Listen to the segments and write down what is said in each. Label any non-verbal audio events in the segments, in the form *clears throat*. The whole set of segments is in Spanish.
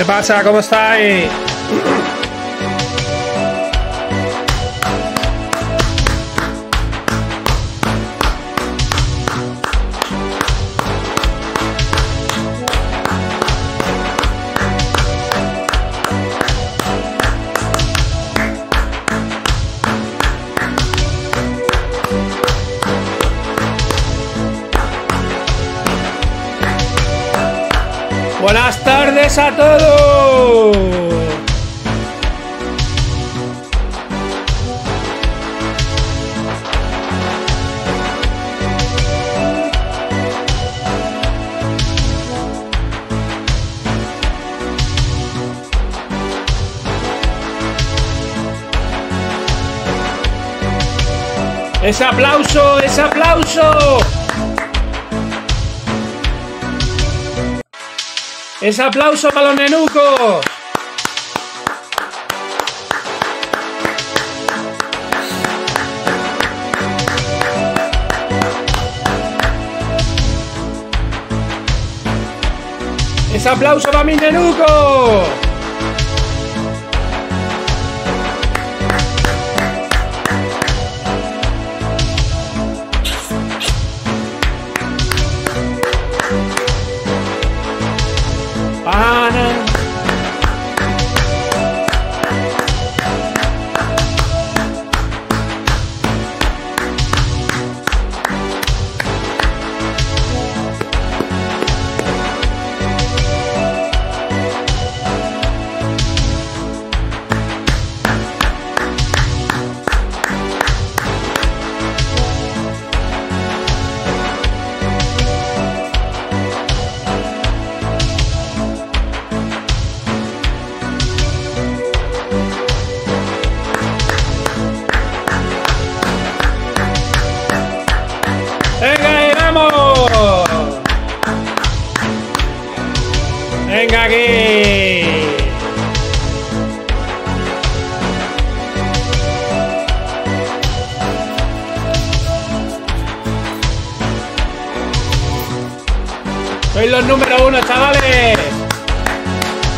¿Qué pasa? ¿Cómo estáis? a todos! ¡Ese aplauso! ¡Ese aplauso! Es aplauso para los nenucos! Es aplauso para mis nenucos! Sois los número uno, chavales.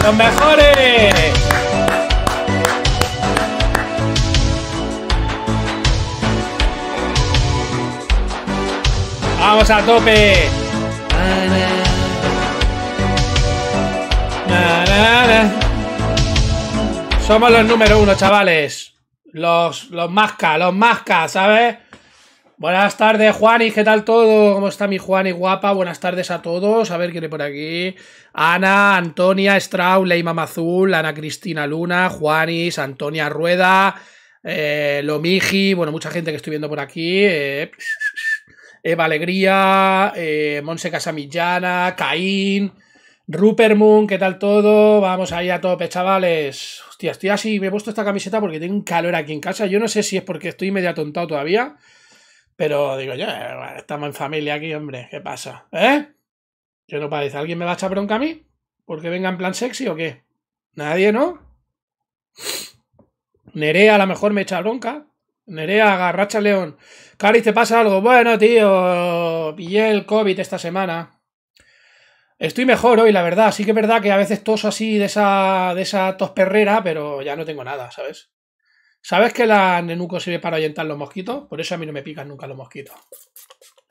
Los mejores. Vamos a tope. Somos los número uno, chavales. Los, los masca, los masca, ¿sabes? Buenas tardes, Juanis, ¿qué tal todo? ¿Cómo está mi y guapa? Buenas tardes a todos. A ver quién hay por aquí. Ana, Antonia, Strau, Leima Mazul, Ana Cristina Luna, Juanis, Antonia Rueda, eh, Lomiji, bueno, mucha gente que estoy viendo por aquí. Eh, *laughs* Eva Alegría, eh, Monse Casamillana, Caín, Rupert Moon, ¿qué tal todo? Vamos ahí a tope, chavales. Hostia, estoy así, me he puesto esta camiseta porque tengo un calor aquí en casa. Yo no sé si es porque estoy medio atontado todavía. Pero digo yo, eh, estamos en familia aquí, hombre, ¿qué pasa? ¿Eh? Yo no parece? ¿Alguien me va a echar bronca a mí? ¿Porque venga en plan sexy o qué? Nadie, ¿no? Nerea a lo mejor me echa bronca. Nerea, agarracha león. Cari, ¿te pasa algo? Bueno, tío, pillé el COVID esta semana. Estoy mejor hoy, la verdad. Sí que es verdad que a veces toso así de esa, de esa tos perrera, pero ya no tengo nada, ¿sabes? ¿Sabes que la nenuco sirve para ahuyentar los mosquitos? Por eso a mí no me pican nunca los mosquitos.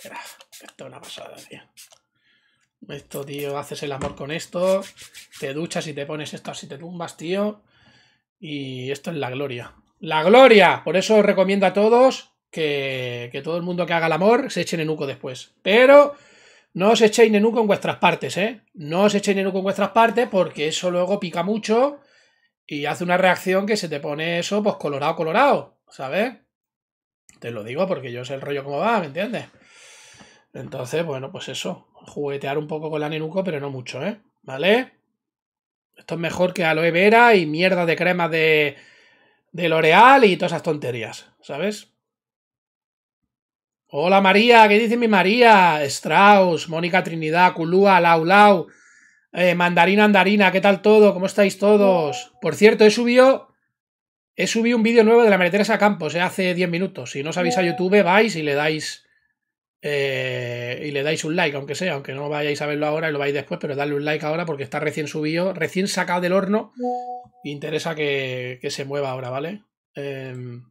Pero, esto es una pasada, tío. Esto, tío, haces el amor con esto, te duchas y te pones esto así, te tumbas, tío. Y esto es la gloria. ¡La gloria! Por eso os recomiendo a todos que, que todo el mundo que haga el amor se eche nenuco después. Pero no os echéis nenuco en vuestras partes, ¿eh? No os echéis nenuco en vuestras partes porque eso luego pica mucho y hace una reacción que se te pone eso, pues colorado, colorado, ¿sabes? Te lo digo porque yo sé el rollo como va, ¿me entiendes? Entonces, bueno, pues eso, juguetear un poco con la Nenuco, pero no mucho, ¿eh? ¿Vale? Esto es mejor que aloe vera y mierda de crema de, de L'Oreal y todas esas tonterías, ¿sabes? Hola María, ¿qué dice mi María? Strauss, Mónica Trinidad, Culúa, Lau Lau. Eh, mandarina, andarina, ¿qué tal todo? ¿Cómo estáis todos? Por cierto, he subido, he subido un vídeo nuevo de la mereteresa Campos, eh, hace 10 minutos. Si no sabéis a YouTube, vais y le dais eh, y le dais un like, aunque sea, aunque no vayáis a verlo ahora y lo vais después, pero dadle un like ahora porque está recién subido, recién sacado del horno. interesa que, que, se mueva ahora, ¿vale? Em,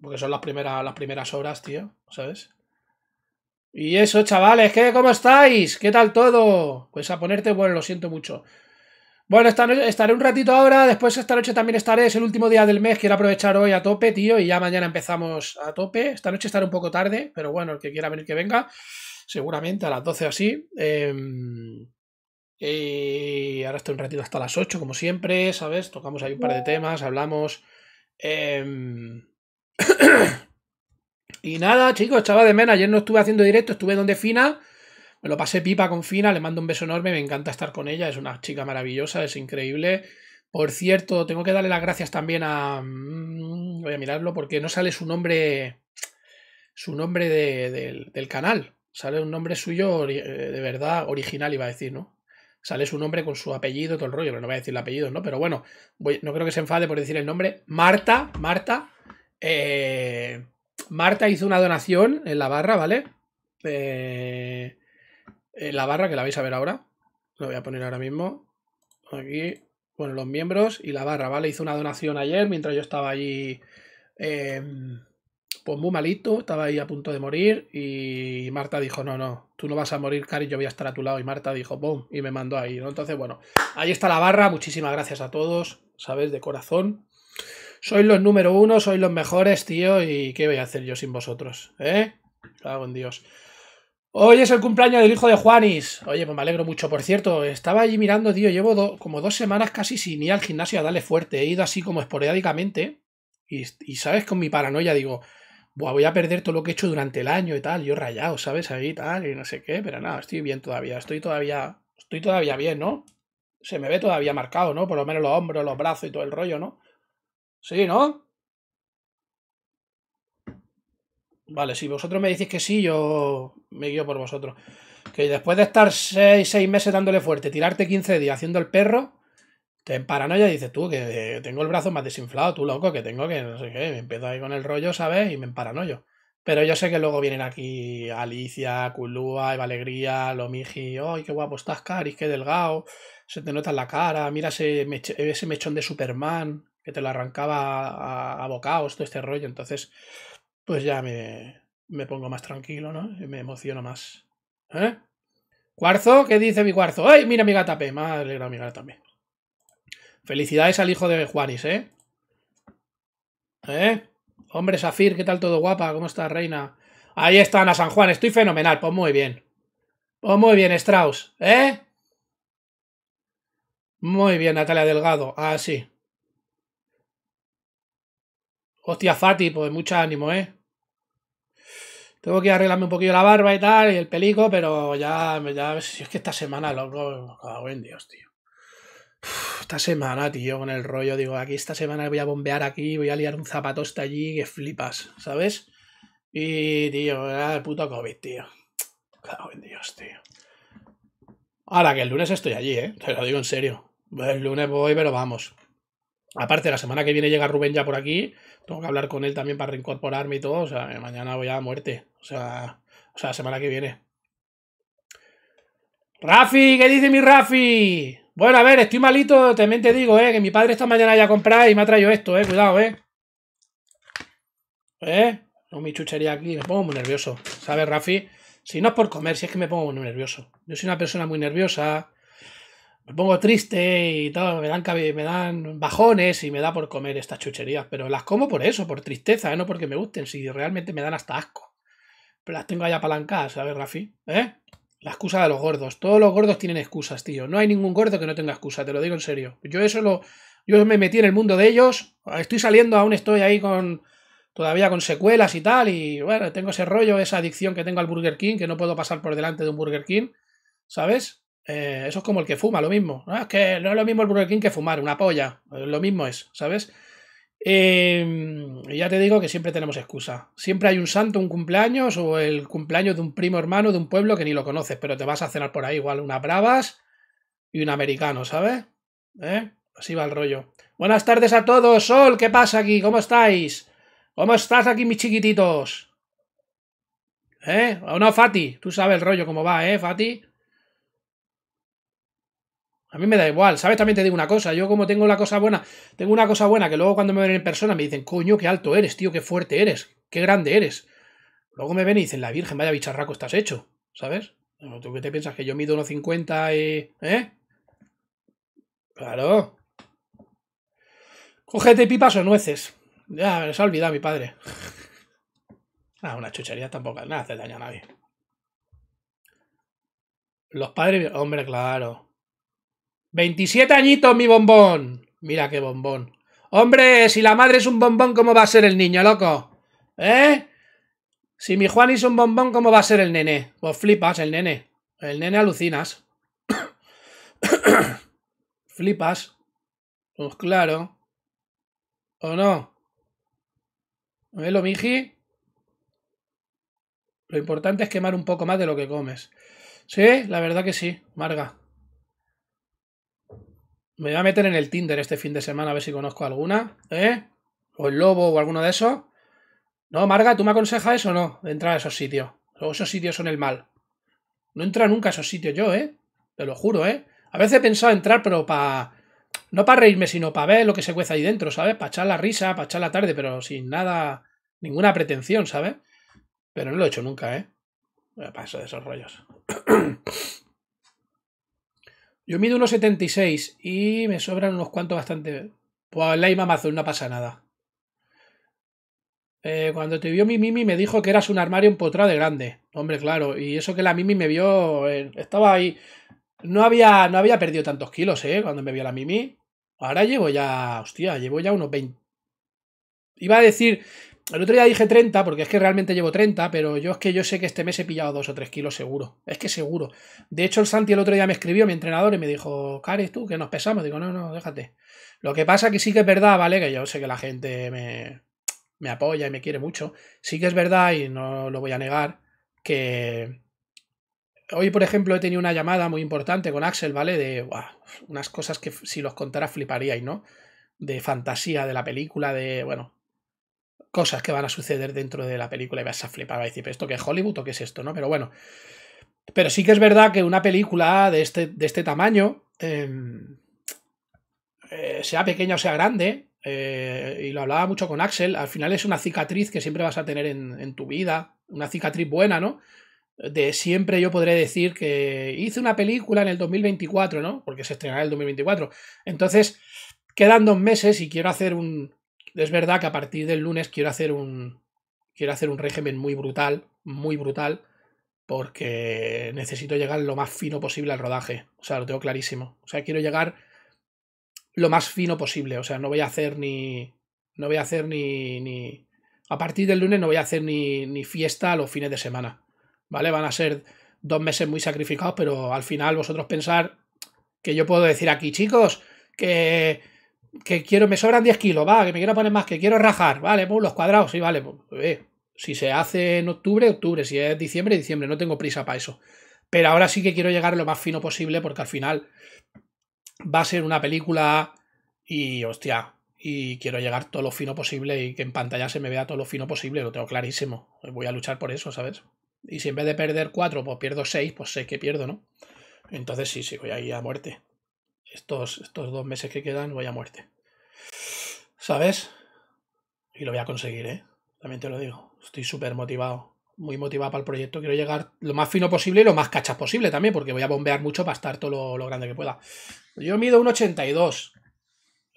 porque son las primeras, las primeras horas, tío, ¿sabes? Y eso, chavales, ¿qué? ¿Cómo estáis? ¿Qué tal todo? Pues a ponerte, bueno, lo siento mucho. Bueno, estaré un ratito ahora, después esta noche también estaré, es el último día del mes, quiero aprovechar hoy a tope, tío, y ya mañana empezamos a tope. Esta noche estaré un poco tarde, pero bueno, el que quiera venir que venga, seguramente a las 12 o así. Em, y ahora estoy un ratito hasta las 8, como siempre, ¿sabes? Tocamos ahí un par de temas, hablamos. Eh... Y nada, chicos, estaba de menos. Ayer no estuve haciendo directo, estuve donde Fina. Me lo pasé pipa con Fina, le mando un beso enorme, me encanta estar con ella, es una chica maravillosa, es increíble. Por cierto, tengo que darle las gracias también a... Mm, voy a mirarlo porque no sale su nombre... Su nombre del canal. Sale un nombre suyo eh, de verdad original, iba a decir, ¿no? Sale su nombre con su apellido, todo el rollo, pero no voy a decir el apellido, ¿no? Pero bueno, no creo que se enfade por decir el nombre. Marta, Marta. Eh, Marta hizo una donación en la barra, ¿vale? Eh, en la barra que la vais a ver ahora. Lo voy a poner ahora mismo. Aquí, bueno, los miembros y la barra, ¿vale? Hizo una donación ayer mientras yo estaba allí, eh, em, pues muy malito, estaba ahí a punto de morir y Marta dijo, no, no, tú no vas a morir, Cari, yo voy a estar a tu lado. Y Marta dijo, boom, Y me mandó ahí, ¿no? Entonces, bueno, ahí está la barra, muchísimas gracias a todos, ¿sabes? De corazón sois los número uno, sois los mejores, tío, y ¿qué voy a hacer yo sin vosotros? ¿Eh? Claro, en Dios. Hoy es el cumpleaños del hijo de Juanis. Oye, pues me alegro mucho. Por cierto, estaba allí mirando, tío. Llevo como dos semanas casi sin ir al gimnasio a darle fuerte. He ido así como esporádicamente. Y, sabes, con mi paranoia digo, voy a perder todo lo que he hecho durante el año y tal. Yo rayado, ¿sabes? Ahí tal, y no sé qué. Pero nada, estoy bien todavía. Estoy todavía. Estoy todavía bien, ¿no? Se me ve todavía marcado, ¿no? Por lo menos los hombros, los brazos y todo el rollo, ¿no? Sí, ¿no? Vale, si vosotros me decís que sí, yo me guío por vosotros. Que después de estar 6, 6 meses dándole fuerte, tirarte 15 días haciendo el perro, te en paranoia dices tú que tengo el brazo más desinflado, tú loco, que tengo que no sé qué. Me empiezo ahí con el rollo, ¿sabes? Y me emparanoyo. Pero yo sé que luego vienen aquí Alicia, culúa Eva Alegría, Lomiji. ¡Ay, qué guapo estás, Caris! ¡Qué delgado! Se te nota en la cara. Mira ese mechón de Superman que te lo arrancaba a, bocaos, todo este rollo. Entonces, pues ya me, me pongo más tranquilo, ¿no? Y me emociono más. ¿Eh? ¿Cuarzo? ¿Qué dice mi cuarzo? ¡Ay, mira mi gata P! Me ha alegrado mi gata P. Felicidades al hijo de Juanis, ¿eh? ¿Eh? Hombre, Safir, ¿qué tal todo guapa? ¿Cómo está reina? Ahí está Ana San Juan, estoy fenomenal, pues muy bien. Pues muy bien, Strauss, ¿eh? Muy bien, Natalia Delgado, ah sí Hostia, Fati, pues mucho ánimo, ¿eh? Tengo que arreglarme un poquillo la barba y tal, y el pelico, pero ya, ya, es que esta semana, loco, cago en Dios, tío. esta semana, tío, con el rollo, digo, aquí esta semana voy a bombear aquí, voy a liar un zapato hasta este allí, que flipas, ¿sabes? Y, tío, el puto COVID, tío. Cada buen Dios, tío. Ahora que el lunes estoy allí, ¿eh? Te lo digo en serio. El lunes voy, pero vamos. Aparte, la semana que viene llega Rubén ya por aquí. Tengo que hablar con él también para reincorporarme y todo. O sea, mañana voy a muerte. O sea, o sea, la semana que viene. Rafi, ¿qué dice mi Rafi? Bueno, a ver, estoy malito, también te digo, eh, que mi padre esta mañana ya comprado y me ha traído esto, eh, cuidado, eh. ¿Eh? No, mi chuchería aquí, me pongo muy nervioso, ¿sabes, Rafi? Si no es por comer, si es que me pongo muy nervioso. Yo soy una persona muy nerviosa, me pongo triste y todo, me dan, me dan bajones y me da por comer estas chucherías, pero las como por eso, por tristeza, ¿eh? no porque me gusten, si realmente me dan hasta asco. Pero las tengo allá apalancadas, ¿sabes, Rafi? ¿Eh? La excusa de los gordos. Todos los gordos tienen excusas, tío. No hay ningún gordo que no tenga excusa, te lo digo en serio. Yo eso lo. Yo me metí en el mundo de ellos. Estoy saliendo, aún estoy ahí con. Todavía con secuelas y tal. Y bueno, tengo ese rollo, esa adicción que tengo al Burger King, que no puedo pasar por delante de un Burger King. ¿Sabes? Eh, eso es como el que fuma, lo mismo. No, ah, es que no es lo mismo el Burger que fumar, una polla. Eh, lo mismo es, ¿sabes? Eh, ya te digo que siempre tenemos excusa. Siempre hay un santo, un cumpleaños o el cumpleaños de un primo hermano de un pueblo que ni lo conoces, pero te vas a cenar por ahí igual una bravas y un americano, ¿sabes? ¿Eh? Así va el rollo. Buenas tardes a todos. Sol, ¿qué pasa aquí? ¿Cómo estáis? ¿Cómo estás aquí, mis chiquititos? ¿Eh? ¿O no, Fati? Tú sabes el rollo cómo va, ¿eh, Fati? A mí me da igual, ¿sabes? También te digo una cosa, yo como tengo la cosa buena, tengo una cosa buena que luego cuando me ven en persona me dicen, coño, qué alto eres, tío, qué fuerte eres, qué grande eres. Luego me ven y dicen, la virgen, vaya bicharraco estás hecho, ¿sabes? ¿Tú qué te piensas? ¿Que yo mido 50 y... ¿Eh? Claro. Cógete pipas o nueces. Ya, me ha olvidado mi padre. *laughs* Ah, una chuchería tampoco, nada hace daño a nadie. Los padres... Hombre, claro. 27 añitos, mi bombón. Mira qué bombón. Hombre, si la madre es un bombón, ¿cómo va a ser el niño, loco? ¿Eh? Si mi Juan es un bombón, ¿cómo va a ser el nene? Pues flipas, el nene. El nene alucinas. *coughs* flipas. Pues claro. ¿O no? ¿Eh, lo miji? Lo importante es quemar un poco más de lo que comes. Sí, la verdad que sí, Marga. Me voy a meter en el Tinder este fin de semana a ver si conozco alguna, ¿eh? O el Lobo o alguno de esos. No, Marga, ¿tú me aconsejas eso o no? Entrar a esos sitios. Luego esos sitios son el mal. No entra nunca a esos sitios yo, ¿eh? Te lo juro, ¿eh? A veces he pensado entrar, pero para... No para reírme, sino para ver lo que se cuece ahí dentro, ¿sabes? Para echar la risa, para echar la tarde, pero sin nada... Ninguna pretensión, ¿sabes? Pero no lo he hecho nunca, ¿eh? Me paso de esos rollos. *clears throat* Yo mido unos 76 y me sobran unos cuantos bastante. Pues la imamazón no pasa nada. Eh, cuando te vio mi Mimi me dijo que eras un armario empotrado de grande. Hombre, claro. Y eso que la Mimi me vio. Eh, estaba ahí. No había, no había perdido tantos kilos, ¿eh? Cuando me vio la Mimi. Ahora llevo ya. Hostia, llevo ya unos 20. Iba a decir el otro día dije 30, porque es que realmente llevo 30, pero yo es que yo sé que este mes he pillado 2 o 3 kilos seguro. Es que seguro. De hecho, el Santi el otro día me escribió, mi entrenador, y me dijo, Cares tú, que nos pesamos. Digo, no, no, déjate. Lo que pasa que sí que es verdad, ¿vale? Que yo sé que la gente me, apoya y me quiere mucho. Sí que es verdad, y no lo voy a negar, que hoy, por ejemplo, he tenido una llamada muy importante con Axel, ¿vale? De unas cosas que si los contara fliparíais, ¿no? De fantasía, de la película, de, bueno, cosas que van a suceder dentro de la película y vas a flipar, vas a decir, ¿esto qué es Hollywood o qué es esto? ¿no? Pero bueno, pero sí que es verdad que una película de este, este tamaño, em, eh, sea pequeña o sea grande, eh, y lo hablaba mucho con Axel, al final es una cicatriz que siempre vas a tener en, en tu vida, una cicatriz buena, ¿no? De siempre yo podré decir que hice una película en el 2024, ¿no? Porque se estrenará en el 2024. Entonces, quedan dos meses y quiero hacer un, es verdad que a partir del lunes quiero hacer un. Quiero hacer un régimen muy brutal, muy brutal, porque necesito llegar lo más fino posible al rodaje. O sea, lo tengo clarísimo. O sea, quiero llegar lo más fino posible. O sea, no voy a hacer ni. No voy a hacer ni. ni a partir del lunes no voy a hacer ni, ni fiesta a los fines de semana. ¿Vale? Van a ser dos meses muy sacrificados, pero al final vosotros pensar que yo puedo decir aquí, chicos, que que quiero, me sobran 10 kilos, va, que me quiero poner más, que quiero rajar, vale, pues los cuadrados, sí, vale, pues, eh, si se hace en octubre, octubre, si es diciembre, diciembre, no tengo prisa para eso. Pero ahora sí que quiero llegar lo más fino posible porque al final va a ser una película y hostia, y quiero llegar todo lo fino posible y que en pantalla se me vea todo lo fino posible, lo tengo clarísimo. Voy a luchar por eso, ¿sabes? Y si en vez de perder 4, pues pierdo 6, pues sé que pierdo, ¿no? Entonces sí, sí, voy ahí a muerte estos, estos dos meses que quedan voy a muerte. ¿Sabes? Y lo voy a conseguir, ¿eh? También te lo digo. Estoy súper motivado. Muy motivado para el proyecto. Quiero llegar lo más fino posible y lo más cachas posible también, porque voy a bombear mucho para estar todo lo, grande que pueda. Yo mido un 82.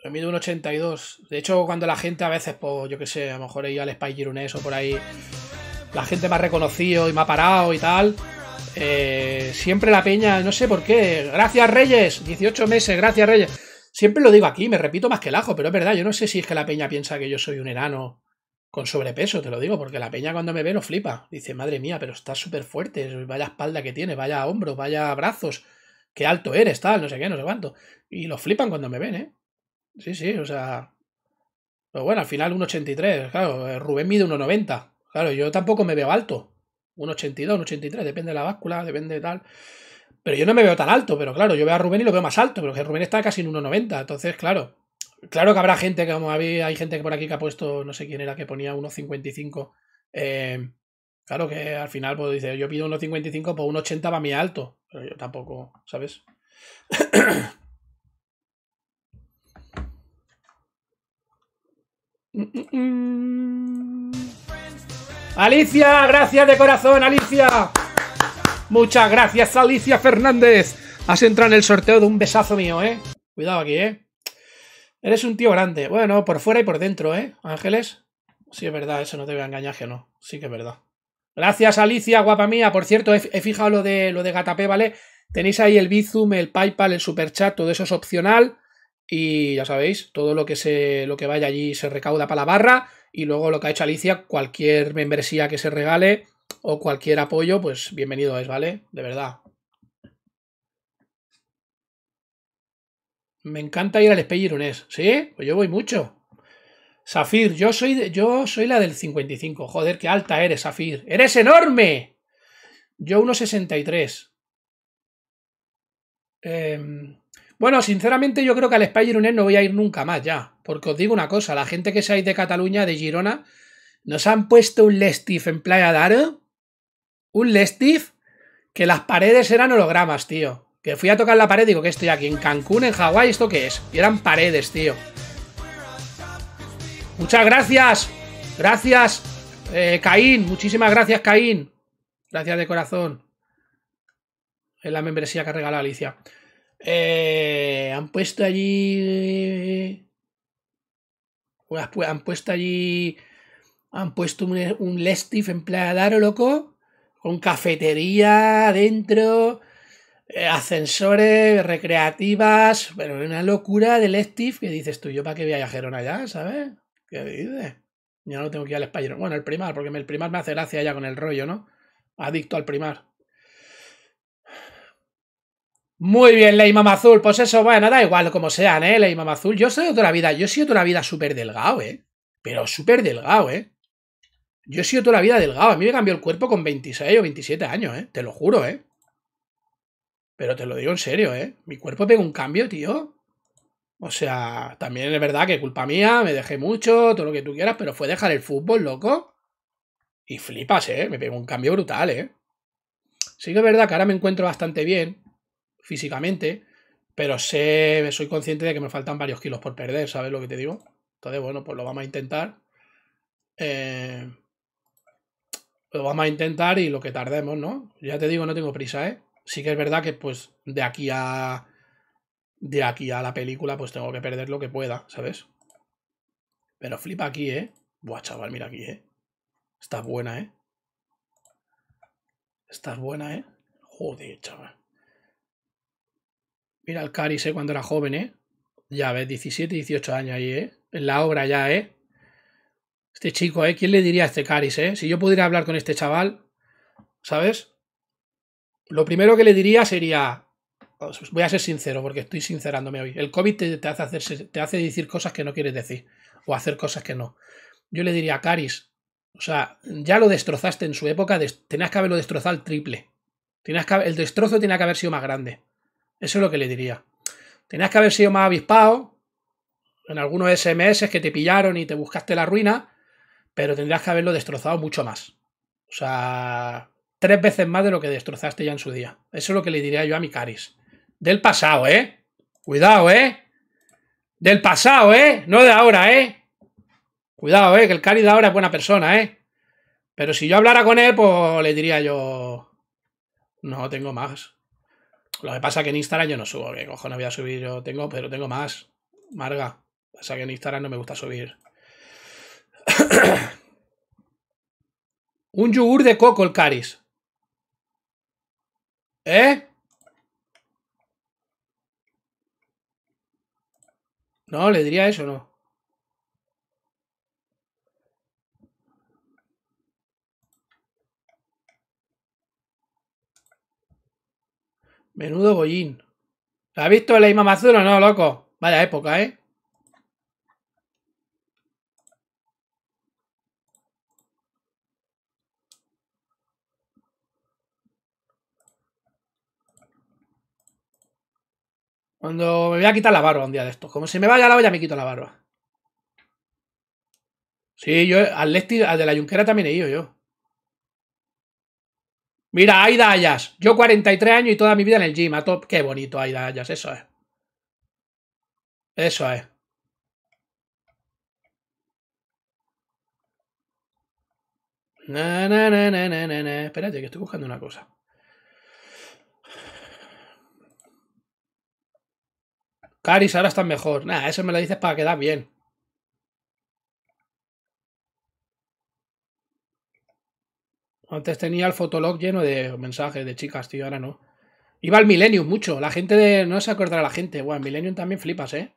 Yo mido un 82. De hecho, cuando la gente a veces, pues yo qué sé, a lo mejor he ido al Spy o por ahí, la gente me ha reconocido y me ha parado y tal. Eh, siempre la peña, no sé por qué. Gracias, Reyes. 18 meses, gracias, Reyes. Siempre lo digo aquí, me repito más que el ajo, pero es verdad, yo no sé si es que la peña piensa que yo soy un enano con sobrepeso, te lo digo, porque la peña cuando me ve lo flipa. Dice, madre mía, pero estás súper fuerte, vaya espalda que tienes, vaya hombros, vaya brazos, qué alto eres, tal, no sé qué, no sé cuánto. Y lo flipan cuando me ven, ¿eh? Sí, sí, o sea... Pero bueno, al final 1,83, claro, eh, Rubén mide 1,90. Claro, yo tampoco me veo alto. 1,82, 1,83, 83, depende de la báscula, depende de tal. Pero yo no me veo tan alto, pero claro, yo veo a Rubén y lo veo más alto, pero que Rubén está casi en 1,90, entonces claro. Claro que habrá gente, como había, hay gente que por aquí que ha puesto, no sé quién era, que ponía 1,55. Eh, claro que al final, pues dice, yo pido 1,55, pues 1,80 para mí alto. Pero yo tampoco, ¿sabes? *coughs* Mm, mm, mm. Alicia, gracias de corazón, Alicia. Muchas gracias, Alicia Fernández. Has entrado en el sorteo de un besazo mío, ¿eh? Cuidado aquí, ¿eh? Eres un tío grande. Bueno, por fuera y por dentro, ¿eh? Ángeles. Sí, es verdad, eso no te voy a engañar, no. Sí que es verdad. Gracias, Alicia, guapa mía. Por cierto, he, fijado lo de, lo de Gatapé, ¿vale? Tenéis ahí el Bizum, el PayPal, el Superchat, todo eso es opcional. Y ya sabéis, todo lo que, se, lo que vaya allí se recauda para la barra. Y luego lo que ha hecho Alicia, cualquier membresía que se regale o cualquier apoyo, pues bienvenido es, ¿vale? De verdad. Me encanta ir al Espello ¿Sí? Pues yo voy mucho. Safir, yo soy, yo soy la del 55. Joder, qué alta eres, Safir. ¡Eres enorme! Yo 1,63. Em, bueno, sinceramente yo creo que al Spider no voy a ir nunca más ya. Porque os digo una cosa, la gente que seáis de Cataluña, de Girona, nos han puesto un Lestif en Playa d'Aro. Un Lestif que las paredes eran hologramas, tío. Que fui a tocar la pared y digo que estoy aquí en Cancún, en Hawái, ¿esto qué es? Y eran paredes, tío. Muchas gracias. Gracias, eh, Caín. Muchísimas gracias, Caín. Gracias de corazón. Es la membresía que ha regalado Alicia. Eh, han puesto allí eh, eh, pues, pues, han puesto allí, han puesto un, Lestif en loco, con cafetería adentro, eh, ascensores, recreativas, pero una locura de Lestif que dices tú, yo para qué viajaron allá, ¿sabes? ¿Qué dices? Ya no tengo que ir al español. Bueno, el primar, porque el primar me hace gracia allá con el rollo, ¿no? Adicto al primar. Muy bien, Ley azul Pues eso, bueno, da igual como sean, ¿eh? Ley azul. Yo soy de toda la vida, yo he sido toda la vida súper delgado, ¿eh? Pero súper delgado, ¿eh? Yo he sido toda la vida delgado. A mí me cambió el cuerpo con 26 o 27 años, ¿eh? Te lo juro, ¿eh? Pero te lo digo en serio, ¿eh? Mi cuerpo pegó un cambio, tío. O sea, también es verdad que culpa mía, me dejé mucho, todo lo que tú quieras, pero fue dejar el fútbol, loco. Y flipas, ¿eh? Me pegó un cambio brutal, ¿eh? Sí que es verdad que ahora me encuentro bastante bien, físicamente, pero sé, soy consciente de que me faltan varios kilos por perder, ¿sabes lo que te digo? Entonces, bueno, pues lo vamos a intentar. Eh, lo vamos a intentar y lo que tardemos, ¿no? Ya te digo, no tengo prisa, ¿eh? Sí que es verdad que pues de aquí a... De aquí a la película pues tengo que perder lo que pueda, ¿sabes? Pero flipa aquí, ¿eh? Buah, chaval, mira aquí, ¿eh? Estás buena, ¿eh? Estás buena, ¿eh? Joder, chaval. Mira al Caris, eh, Cuando era joven, ¿eh? Ya ves, 17, 18 años ahí, ¿eh? En la obra ya, ¿eh? Este chico, ¿eh? ¿Quién le diría a este Caris, ¿eh? Si yo pudiera hablar con este chaval, ¿sabes? Lo primero que le diría sería... voy a ser sincero, porque estoy sincerándome hoy. El COVID te, hace decir cosas que no quieres decir, o hacer cosas que no. Yo le diría, a Caris, o sea, ya lo destrozaste en su época, tenías que haberlo destrozado triple. Tenías que, el destrozo tenía que haber sido más grande. Eso es lo que le diría. Tenías que haber sido más avispado en algunos SMS que te pillaron y te buscaste la ruina, pero tendrías que haberlo destrozado mucho más. O sea, tres veces más de lo que destrozaste ya en su día. Eso es lo que le diría yo a mi Caris. Del pasado, ¿eh? Cuidado, ¿eh? Del pasado, ¿eh? No de ahora, ¿eh? Cuidado, ¿eh? Que el Caris de ahora es buena persona, ¿eh? Pero si yo hablara con él, pues le diría yo... No, tengo más. Lo que pasa es que en Instagram yo no subo, que cojones voy a subir, yo tengo, pero tengo más. Marga. Pasa que en Instagram no me gusta subir. *coughs* Un yogur de coco el caris. ¿Eh? No, le diría eso, no. Menudo bollín. ¿La has visto el Ima Azul o no, loco? Vaya época, ¿eh? Cuando me voy a quitar la barba un día de estos. Como se me vaya la olla, me quito la barba. Sí, yo al de la Junquera también he ido yo. Mira, Aida Ayas. Yo 43 años y toda mi vida en el gym. A top. Qué bonito, Aida Ayas. Eso es. Eso es. Na, na, na, na, na, Espérate, que estoy buscando una cosa. Caris, ahora estás mejor. Nada, eso me lo dices para quedar bien. Antes tenía el fotolog lleno de mensajes de chicas, tío, ahora no. Iba al Millennium mucho. La gente de. No se acordará la gente. Buah, Millennium también flipas, ¿eh?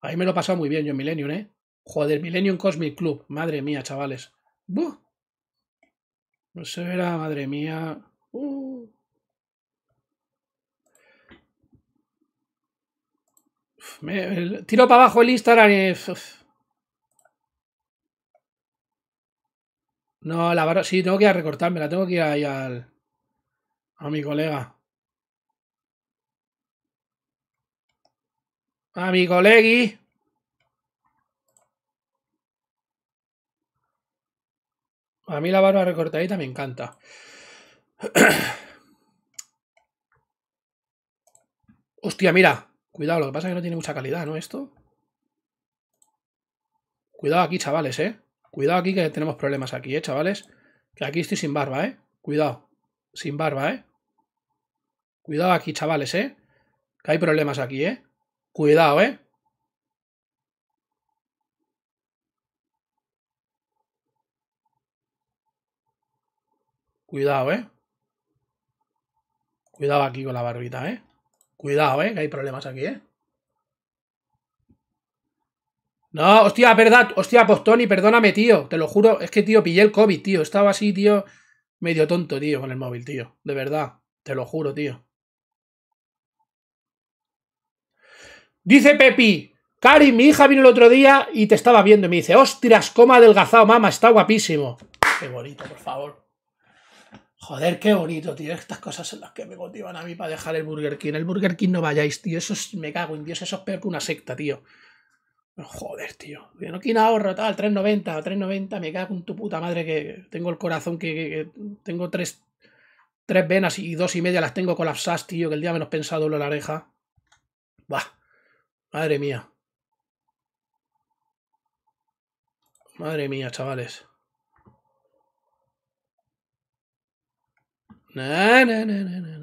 Ahí me lo he pasado muy bien yo en Millennium, ¿eh? Joder, Millennium Cosmic Club. Madre mía, chavales. ¡Buh! No se verá, madre mía. tiro para abajo el Instagram y. No, la barba. Sí, tengo que ir a recortarme, la tengo que ir ahí al. A mi colega. A mi colegui. A mí la barba recortadita me encanta. *clears throat* Hostia, mira. Cuidado, lo que pasa es que no tiene mucha calidad, ¿no? Esto. Cuidado aquí, chavales, ¿eh? Cuidado aquí que tenemos problemas aquí, ¿eh, chavales? Que aquí estoy sin barba, ¿eh? Cuidado. Sin barba, ¿eh? Cuidado aquí, chavales, ¿eh? Que hay problemas aquí, ¿eh? Cuidado, ¿eh? Cuidado, ¿eh? Cuidado aquí con la barbita, ¿eh? Cuidado, ¿eh? Que hay problemas aquí, ¿eh? No, hostia, verdad, hostia, Postoni, pues, perdóname, tío, te lo juro, es que, tío, pillé el COVID, tío, estaba así, tío, medio tonto, tío, con el móvil, tío, de verdad, te lo juro, tío. Dice Pepi, Cari, mi hija vino el otro día y te estaba viendo y me dice, ostras, coma adelgazado, mamá, está guapísimo. Qué bonito, por favor. Joder, qué bonito, tío. Estas cosas son las que me motivan a mí para dejar el Burger King. El Burger King no vayáis, tío. Eso es, me cago en Dios, eso es peor que una secta, tío. Joder, tío. No quiero ahorro, tal, 3.90 o 3.90, me cago en tu puta madre que tengo el corazón que, tengo tres, tres venas y dos y media las tengo colapsadas, tío, que el día menos pensado lo la oreja. Bah, madre mía. Madre mía, chavales. na, na, na, na.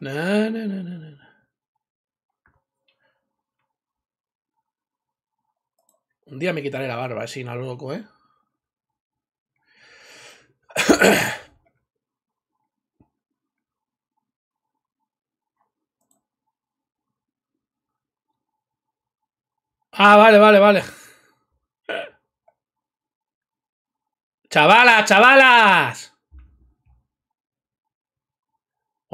Na, na, na, na, na. Un día me quitaré la barba, sin no loco, ¿eh? *coughs* Ah, vale, vale, vale. Chavalas, chavalas.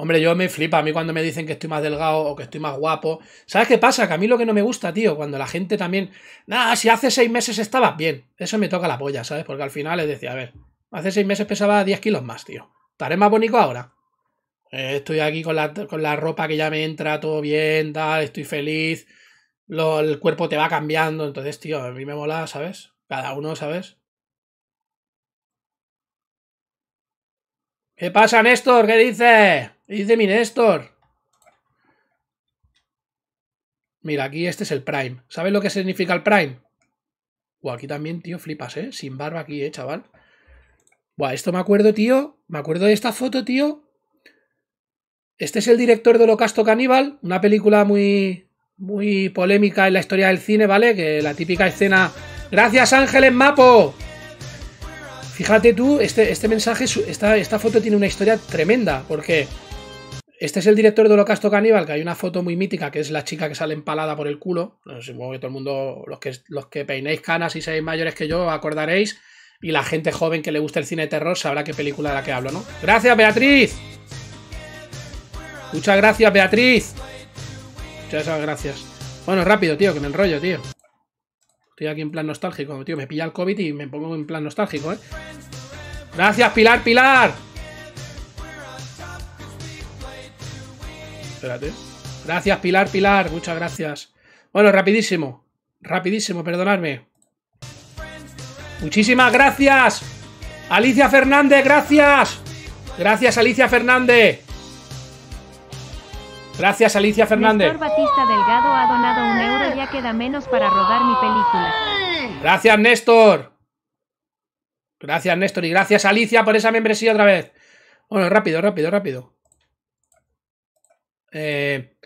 Hombre, yo me flipa a mí cuando me dicen que estoy más delgado o que estoy más guapo. ¿Sabes qué pasa? Que a mí lo que no me gusta, tío, cuando la gente también. Nada, si hace seis meses estabas bien. Eso me toca la polla, ¿sabes? Porque al final les decía, a ver, hace seis meses pesaba 10 kilos más, tío. ¿Estaré más bonito ahora? Eh, estoy aquí con la, con la, ropa que ya me entra, todo bien, tal, estoy feliz. el cuerpo te va cambiando. Entonces, tío, a mí me mola, ¿sabes? Cada uno, ¿sabes? ¿Qué pasa, Néstor? ¿Qué dice? dice mi Néstor? Mira, aquí este es el Prime. ¿Sabes lo que significa el Prime? O aquí también, tío, flipas, ¿eh? Sin barba aquí, ¿eh, chaval? Buah, esto me acuerdo, tío. Me acuerdo de esta foto, tío. Este es el director de Holocausto Caníbal, una película muy, muy polémica en la historia del cine, ¿vale? Que la típica escena... ¡Gracias, Ángeles Mapo! Fíjate tú, este, este mensaje, esta, esta foto tiene una historia tremenda, porque este es el director de Holocausto Caníbal, que hay una foto muy mítica, que es la chica que sale empalada por el culo. Supongo que todo el mundo, los que, los que peinéis canas y seáis mayores que yo, acordaréis. Y la gente joven que le gusta el cine de terror sabrá qué película de la que hablo, ¿no? ¡Gracias, Beatriz! Muchas gracias, Beatriz. Muchas gracias. Bueno, rápido, tío, que me enrollo, tío. Estoy aquí en plan nostálgico, tío. Me pilla el COVID y me pongo en plan nostálgico, ¿eh? Gracias, Pilar, Pilar. Espérate. Gracias, Pilar, Pilar. Muchas gracias. Bueno, rapidísimo. Rapidísimo, perdonadme. Muchísimas gracias. Alicia Fernández, gracias. Gracias, Alicia Fernández. Gracias, Alicia Fernández. Néstor Batista Delgado ha donado un euro, ya queda menos para rodar mi película. Gracias, Néstor. Gracias, Néstor. Y gracias, Alicia, por esa membresía otra vez. Bueno, rápido, rápido, rápido. Eh,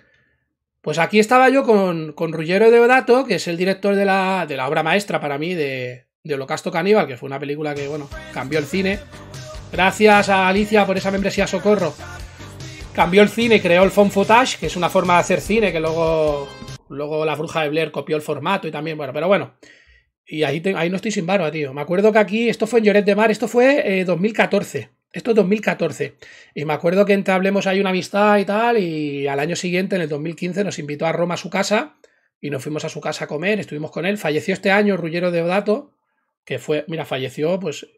pues aquí estaba yo con, con de Deodato, que es el director de la, de la obra maestra para mí de, de Holocausto Caníbal, que fue una película que, bueno, cambió el cine. Gracias a Alicia por esa membresía Socorro. Cambió el cine, creó el phone footage, que es una forma de hacer cine que luego, luego la bruja de Blair copió el formato y también, bueno, pero bueno. Y ahí, ahí no estoy sin barba, tío. Me acuerdo que aquí, esto fue en Lloret de Mar, esto fue 2014. Eh, esto es 2014. Y me acuerdo que entablemos ahí una amistad y tal. Y al año siguiente, en el 2015, nos invitó a Roma a su casa. Y nos fuimos a su casa a comer, estuvimos con él. Falleció este año Rullero de Odato, que fue, mira, falleció pues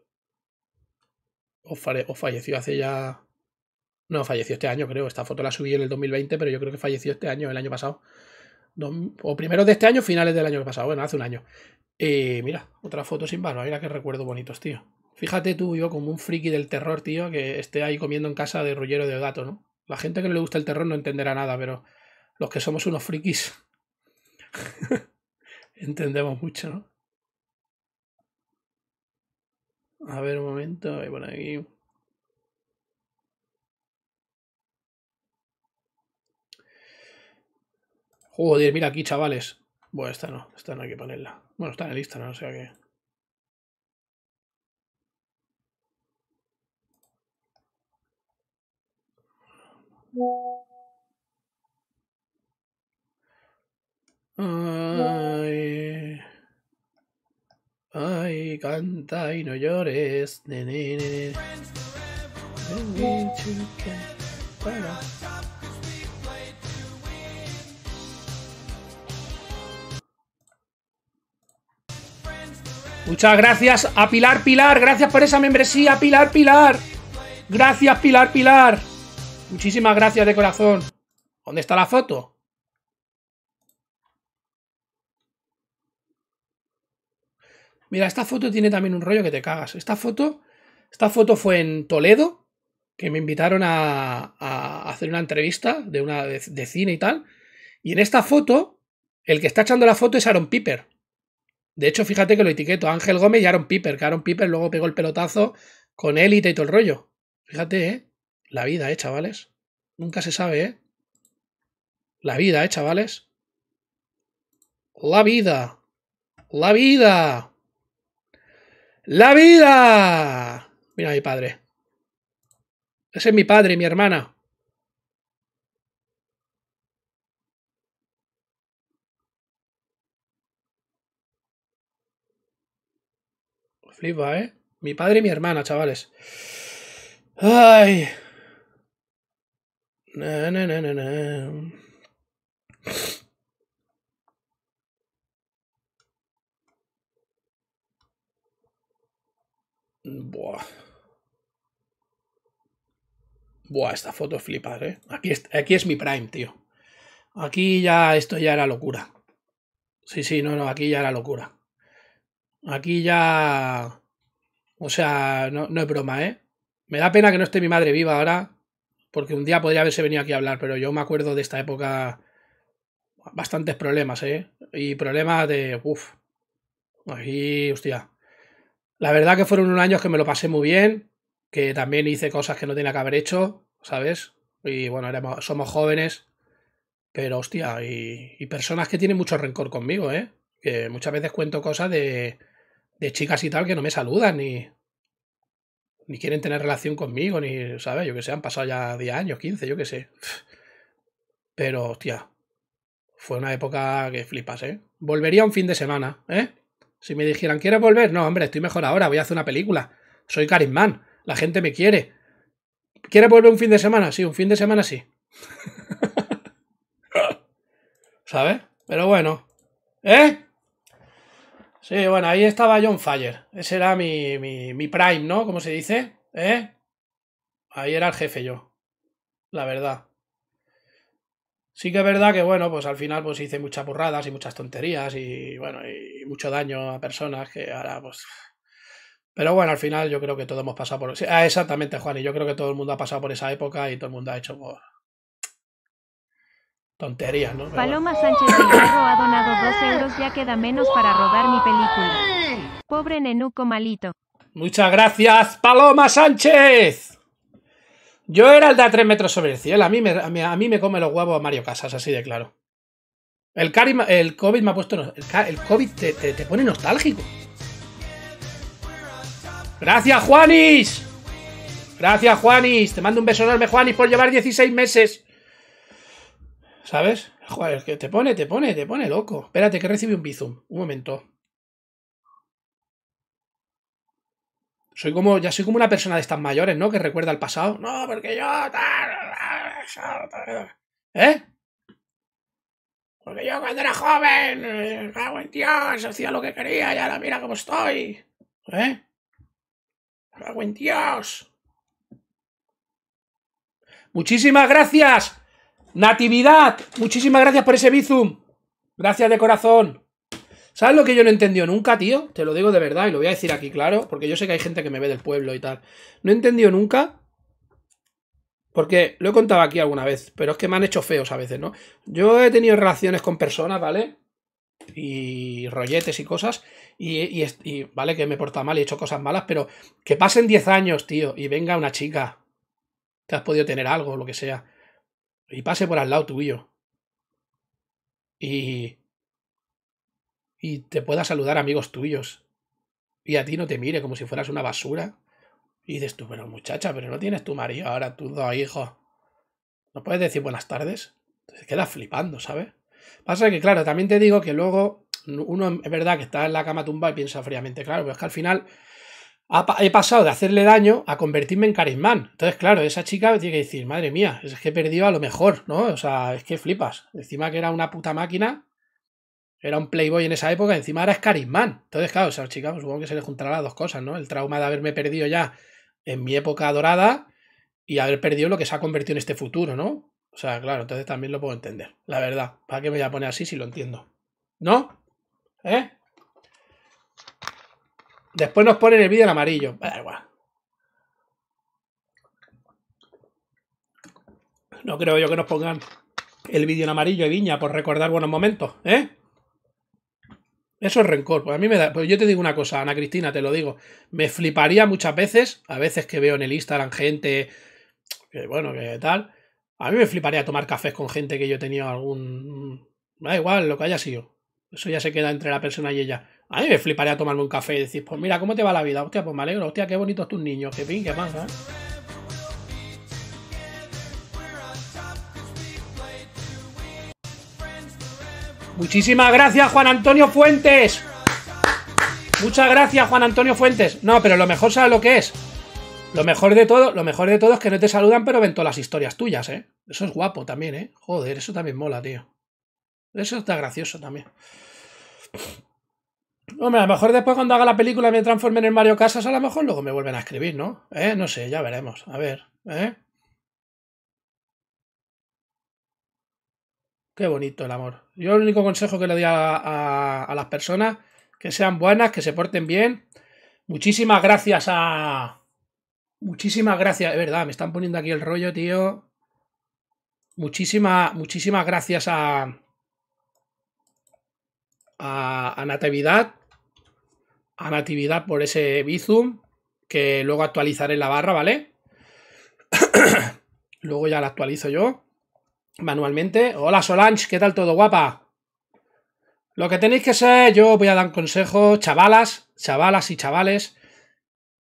o, falleció hace ya no, falleció este año, creo. Esta foto la subí en el 2020, pero yo creo que falleció este año, el año pasado. O primero de este año, finales del año pasado, bueno, hace un año. Y eh, mira, otra foto sin vano. mira qué recuerdo bonitos, tío. Fíjate tú, yo como un friki del terror, tío, que esté ahí comiendo en casa de rullero de gato, ¿no? La gente que no le gusta el terror no entenderá nada, pero los que somos unos frikis *laughs* entendemos mucho, ¿no? A ver un momento, y bueno, Joder, mira aquí, chavales. Bueno, esta no, esta no hay que ponerla. Bueno, está en el Instagram, ¿no? O sea que. Ay, ay, canta y no llores, nene, Muchas gracias a Pilar Pilar, gracias por esa membresía, Pilar Pilar. Gracias Pilar Pilar. Muchísimas gracias de corazón. ¿Dónde está la foto? Mira, esta foto tiene también un rollo que te cagas. Esta foto, esta foto fue en Toledo, que me invitaron a, hacer una entrevista de, una, de cine y tal. Y en esta foto, el que está echando la foto es Aaron Piper. De hecho, fíjate que lo etiqueto, Ángel Gómez y Aaron Piper, que Aaron Piper luego pegó el pelotazo con él y todo el rollo. Fíjate, ¿eh? La vida, ¿eh, chavales? Nunca se sabe, ¿eh? La vida, ¿eh, chavales? La vida. La vida. La vida. Mira a mi padre. Ese es mi padre y mi hermana. Flipa, ¿eh? Mi padre y mi hermana, chavales. Ay. Na, Buah. Buah, esta foto es flipar, ¿eh? Aquí aquí es mi prime, tío. Aquí ya, esto ya era locura. Sí, sí, no, no, aquí ya era locura. Aquí ya. O sea, no, no es broma, ¿eh? Me da pena que no esté mi madre viva ahora, porque un día podría haberse venido aquí a hablar, pero yo me acuerdo de esta época bastantes problemas, ¿eh? Y problemas de... Uf. Ahí, hostia. La verdad que fueron unos años que me lo pasé muy bien, que también hice cosas que no tenía que haber hecho, ¿sabes? Y bueno, somos jóvenes, pero hostia, y, y personas que tienen mucho rencor conmigo, ¿eh? Que muchas veces cuento cosas de de chicas y tal que no me saludan ni, ni quieren tener relación conmigo, ni, ¿sabes? Yo que sé, han pasado ya 10 años, 15, yo que sé. Pero, hostia, fue una época que flipas, ¿eh? Volvería un fin de semana, ¿eh? Si me dijeran, ¿quieres volver? No, hombre, estoy mejor ahora, voy a hacer una película. Soy carismán, la gente me quiere. ¿Quieres volver un fin de semana? Sí, un fin de semana sí. *laughs* ¿Sabes? Pero bueno. ¿Eh? Sí, bueno, ahí estaba John Fire. Ese era mi, mi, prime, ¿no? ¿Cómo se dice? ¿Eh? Ahí era el jefe yo. La verdad. Sí que es verdad que, bueno, pues al final pues hice muchas burradas y muchas tonterías y, bueno, y mucho daño a personas que ahora, pues... Pero bueno, al final yo creo que todos hemos pasado por... Ah, exactamente, Juan, y yo creo que todo el mundo ha pasado por esa época y todo el mundo ha hecho por... Tontería, ¿no? Paloma Sánchez ha donado dos *coughs* euros, ya queda menos para rodar mi película. Pobre nenuco malito. Muchas gracias, Paloma Sánchez. Yo era el de a tres metros sobre el cielo. A mí, me, come los huevos a Mario Casas, así de claro. El, COVID me ha puesto. El, COVID te, te pone nostálgico. Gracias, Juanis. Gracias, Juanis. Te mando un beso enorme, Juanis, por llevar 16 meses. ¿Sabes? Joder, que te pone, te pone, te pone loco. Espérate, que recibe un bizum. Un momento. Soy como, ya soy como una persona de estas mayores, ¿no? Que recuerda el pasado. No, porque yo... ¿Eh? Porque yo cuando era joven, eh, cago en Dios, hacía lo que quería y ahora mira cómo estoy. ¿Eh? Hago en Dios. Muchísimas gracias. Natividad, muchísimas gracias por ese Bizum. Gracias de corazón. ¿Sabes lo que yo no entendió nunca, tío? Te lo digo de verdad y lo voy a decir aquí, claro, porque yo sé que hay gente que me ve del pueblo y tal. No entendió nunca, porque lo he contado aquí alguna vez, pero es que me han hecho feos a veces, ¿no? Yo he tenido relaciones con personas, ¿vale? Y rolletes y cosas, y, vale que me he portado mal y he hecho cosas malas, pero que pasen 10 años, tío, y venga una chica que has podido tener algo, lo que sea y pase por al lado tuyo y, y te pueda saludar amigos tuyos y a ti no te mire como si fueras una basura. Y dices tú, pero muchacha, pero no tienes tu marido ahora, tus dos hijos. ¿No puedes decir buenas tardes? Te quedas flipando, ¿sabes? Pasa que, claro, también te digo que luego uno es verdad que está en la cama tumba y piensa fríamente, claro, pero es que al final he pasado de hacerle daño a convertirme en carismán. Entonces, claro, esa chica tiene que decir, madre mía, es que he perdido a lo mejor, ¿no? O sea, es que flipas. Encima que era una puta máquina, era un playboy en esa época, encima era carismán. Entonces, claro, esa chica pues supongo que se le juntará las dos cosas, ¿no? El trauma de haberme perdido ya en mi época dorada y haber perdido lo que se ha convertido en este futuro, ¿no? O sea, claro, entonces también lo puedo entender, la verdad. ¿Para qué me voy a poner así si lo entiendo? ¿No? ¿Eh? Después nos ponen el vídeo en amarillo. Da igual. No creo yo que nos pongan el vídeo en amarillo y viña por recordar buenos momentos, ¿eh? Eso es rencor. Pues a mí me da. Pues yo te digo una cosa, Ana Cristina, te lo digo. Me fliparía muchas veces, a veces que veo en el Instagram gente. Que bueno, que tal. A mí me fliparía tomar cafés con gente que yo tenía algún. da igual lo que haya sido. Eso ya se queda entre la persona y ella. A mí me fliparía tomarme un café y decir, pues mira, ¿cómo te va la vida? Hostia, pues me alegro, hostia, qué bonitos tus niños, qué pin, qué pasa. ¿eh? Muchísimas gracias, Juan Antonio Fuentes. Muchas gracias, Juan Antonio Fuentes. No, pero lo mejor, sabe lo que es? Lo mejor de todo, lo mejor de todo es que no te saludan, pero ven todas las historias tuyas, ¿eh? Eso es guapo también, ¿eh? Joder, eso también mola, tío. Eso está gracioso también. Hombre, a lo mejor después cuando haga la película me transforme en Mario Casas, a lo mejor luego me vuelven a escribir, ¿no? ¿Eh? No sé, ya veremos. A ver, ¿eh? Qué bonito el amor. Yo el único consejo que le doy a, las personas, que sean buenas, que se porten bien. Muchísimas gracias a... Muchísimas gracias, De verdad, me están poniendo aquí el rollo, tío. Muchísimas, muchísimas gracias a, a, Natividad, a Natividad por ese Bizum, que luego actualizaré la barra, ¿vale? *coughs* luego ya la actualizo yo manualmente. Hola Solange, ¿qué tal todo guapa? Lo que tenéis que ser, yo voy a dar un consejo, chavalas, chavalas y chavales,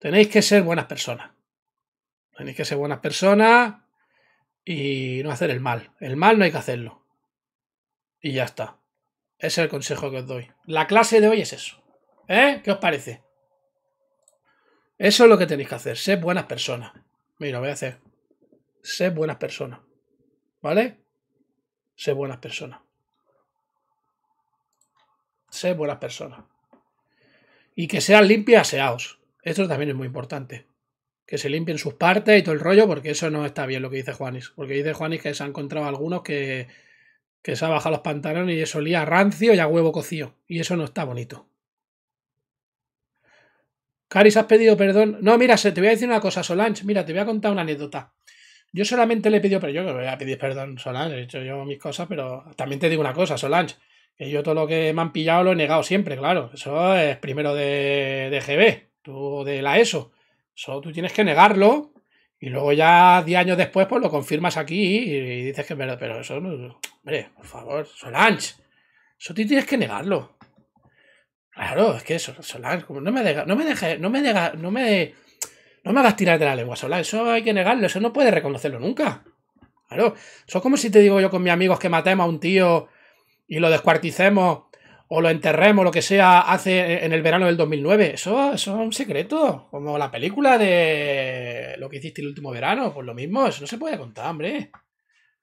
tenéis que ser buenas personas. Tenéis que ser buenas personas y no hacer el mal. El mal no hay que hacerlo. Y ya está. Es el consejo que os doy. La clase de hoy es eso. ¿Eh? ¿Qué os parece? Eso es lo que tenéis que hacer. Sed buenas personas. Mira, voy a hacer. Sed buenas personas. ¿Vale? Sed buenas personas. Sed buenas personas. Y que sean limpias, seaos. Esto también es muy importante. Que se limpien sus partes y todo el rollo, porque eso no está bien lo que dice Juanis. Porque dice Juanis que se han encontrado algunos que que se ha bajado los pantalones y eso olía a rancio y a huevo cocido. Y eso no está bonito. Caris, has pedido perdón. No, mira, te voy a decir una cosa, Solange. Mira, te voy a contar una anécdota. Yo solamente le he pedido, pero yo que voy a pedir perdón, Solange. He hecho yo mis cosas, pero también te digo una cosa, Solange. Que yo todo lo que me han pillado lo he negado siempre, claro. Eso es primero de, GB, tú de la ESO. Eso tú tienes que negarlo y luego ya 10 años después, pues lo confirmas aquí y, dices que es verdad, pero eso, no hombre, por favor, Solange, eso tú tienes que negarlo. Claro, es que eso, Solange, como no me deja, no me deja, no me deja, no me, no me hagas tirar de la lengua, Solange, eso hay que negarlo, eso no puedes reconocerlo nunca. Claro, eso es como si te digo yo con mis amigos que matemos a un tío y lo descuarticemos o lo enterremos, lo que sea, hace eh, en el verano del 2009. Eso, es un secreto. Como la película de lo que hiciste el último verano, pues lo mismo, eso no se puede contar, hombre.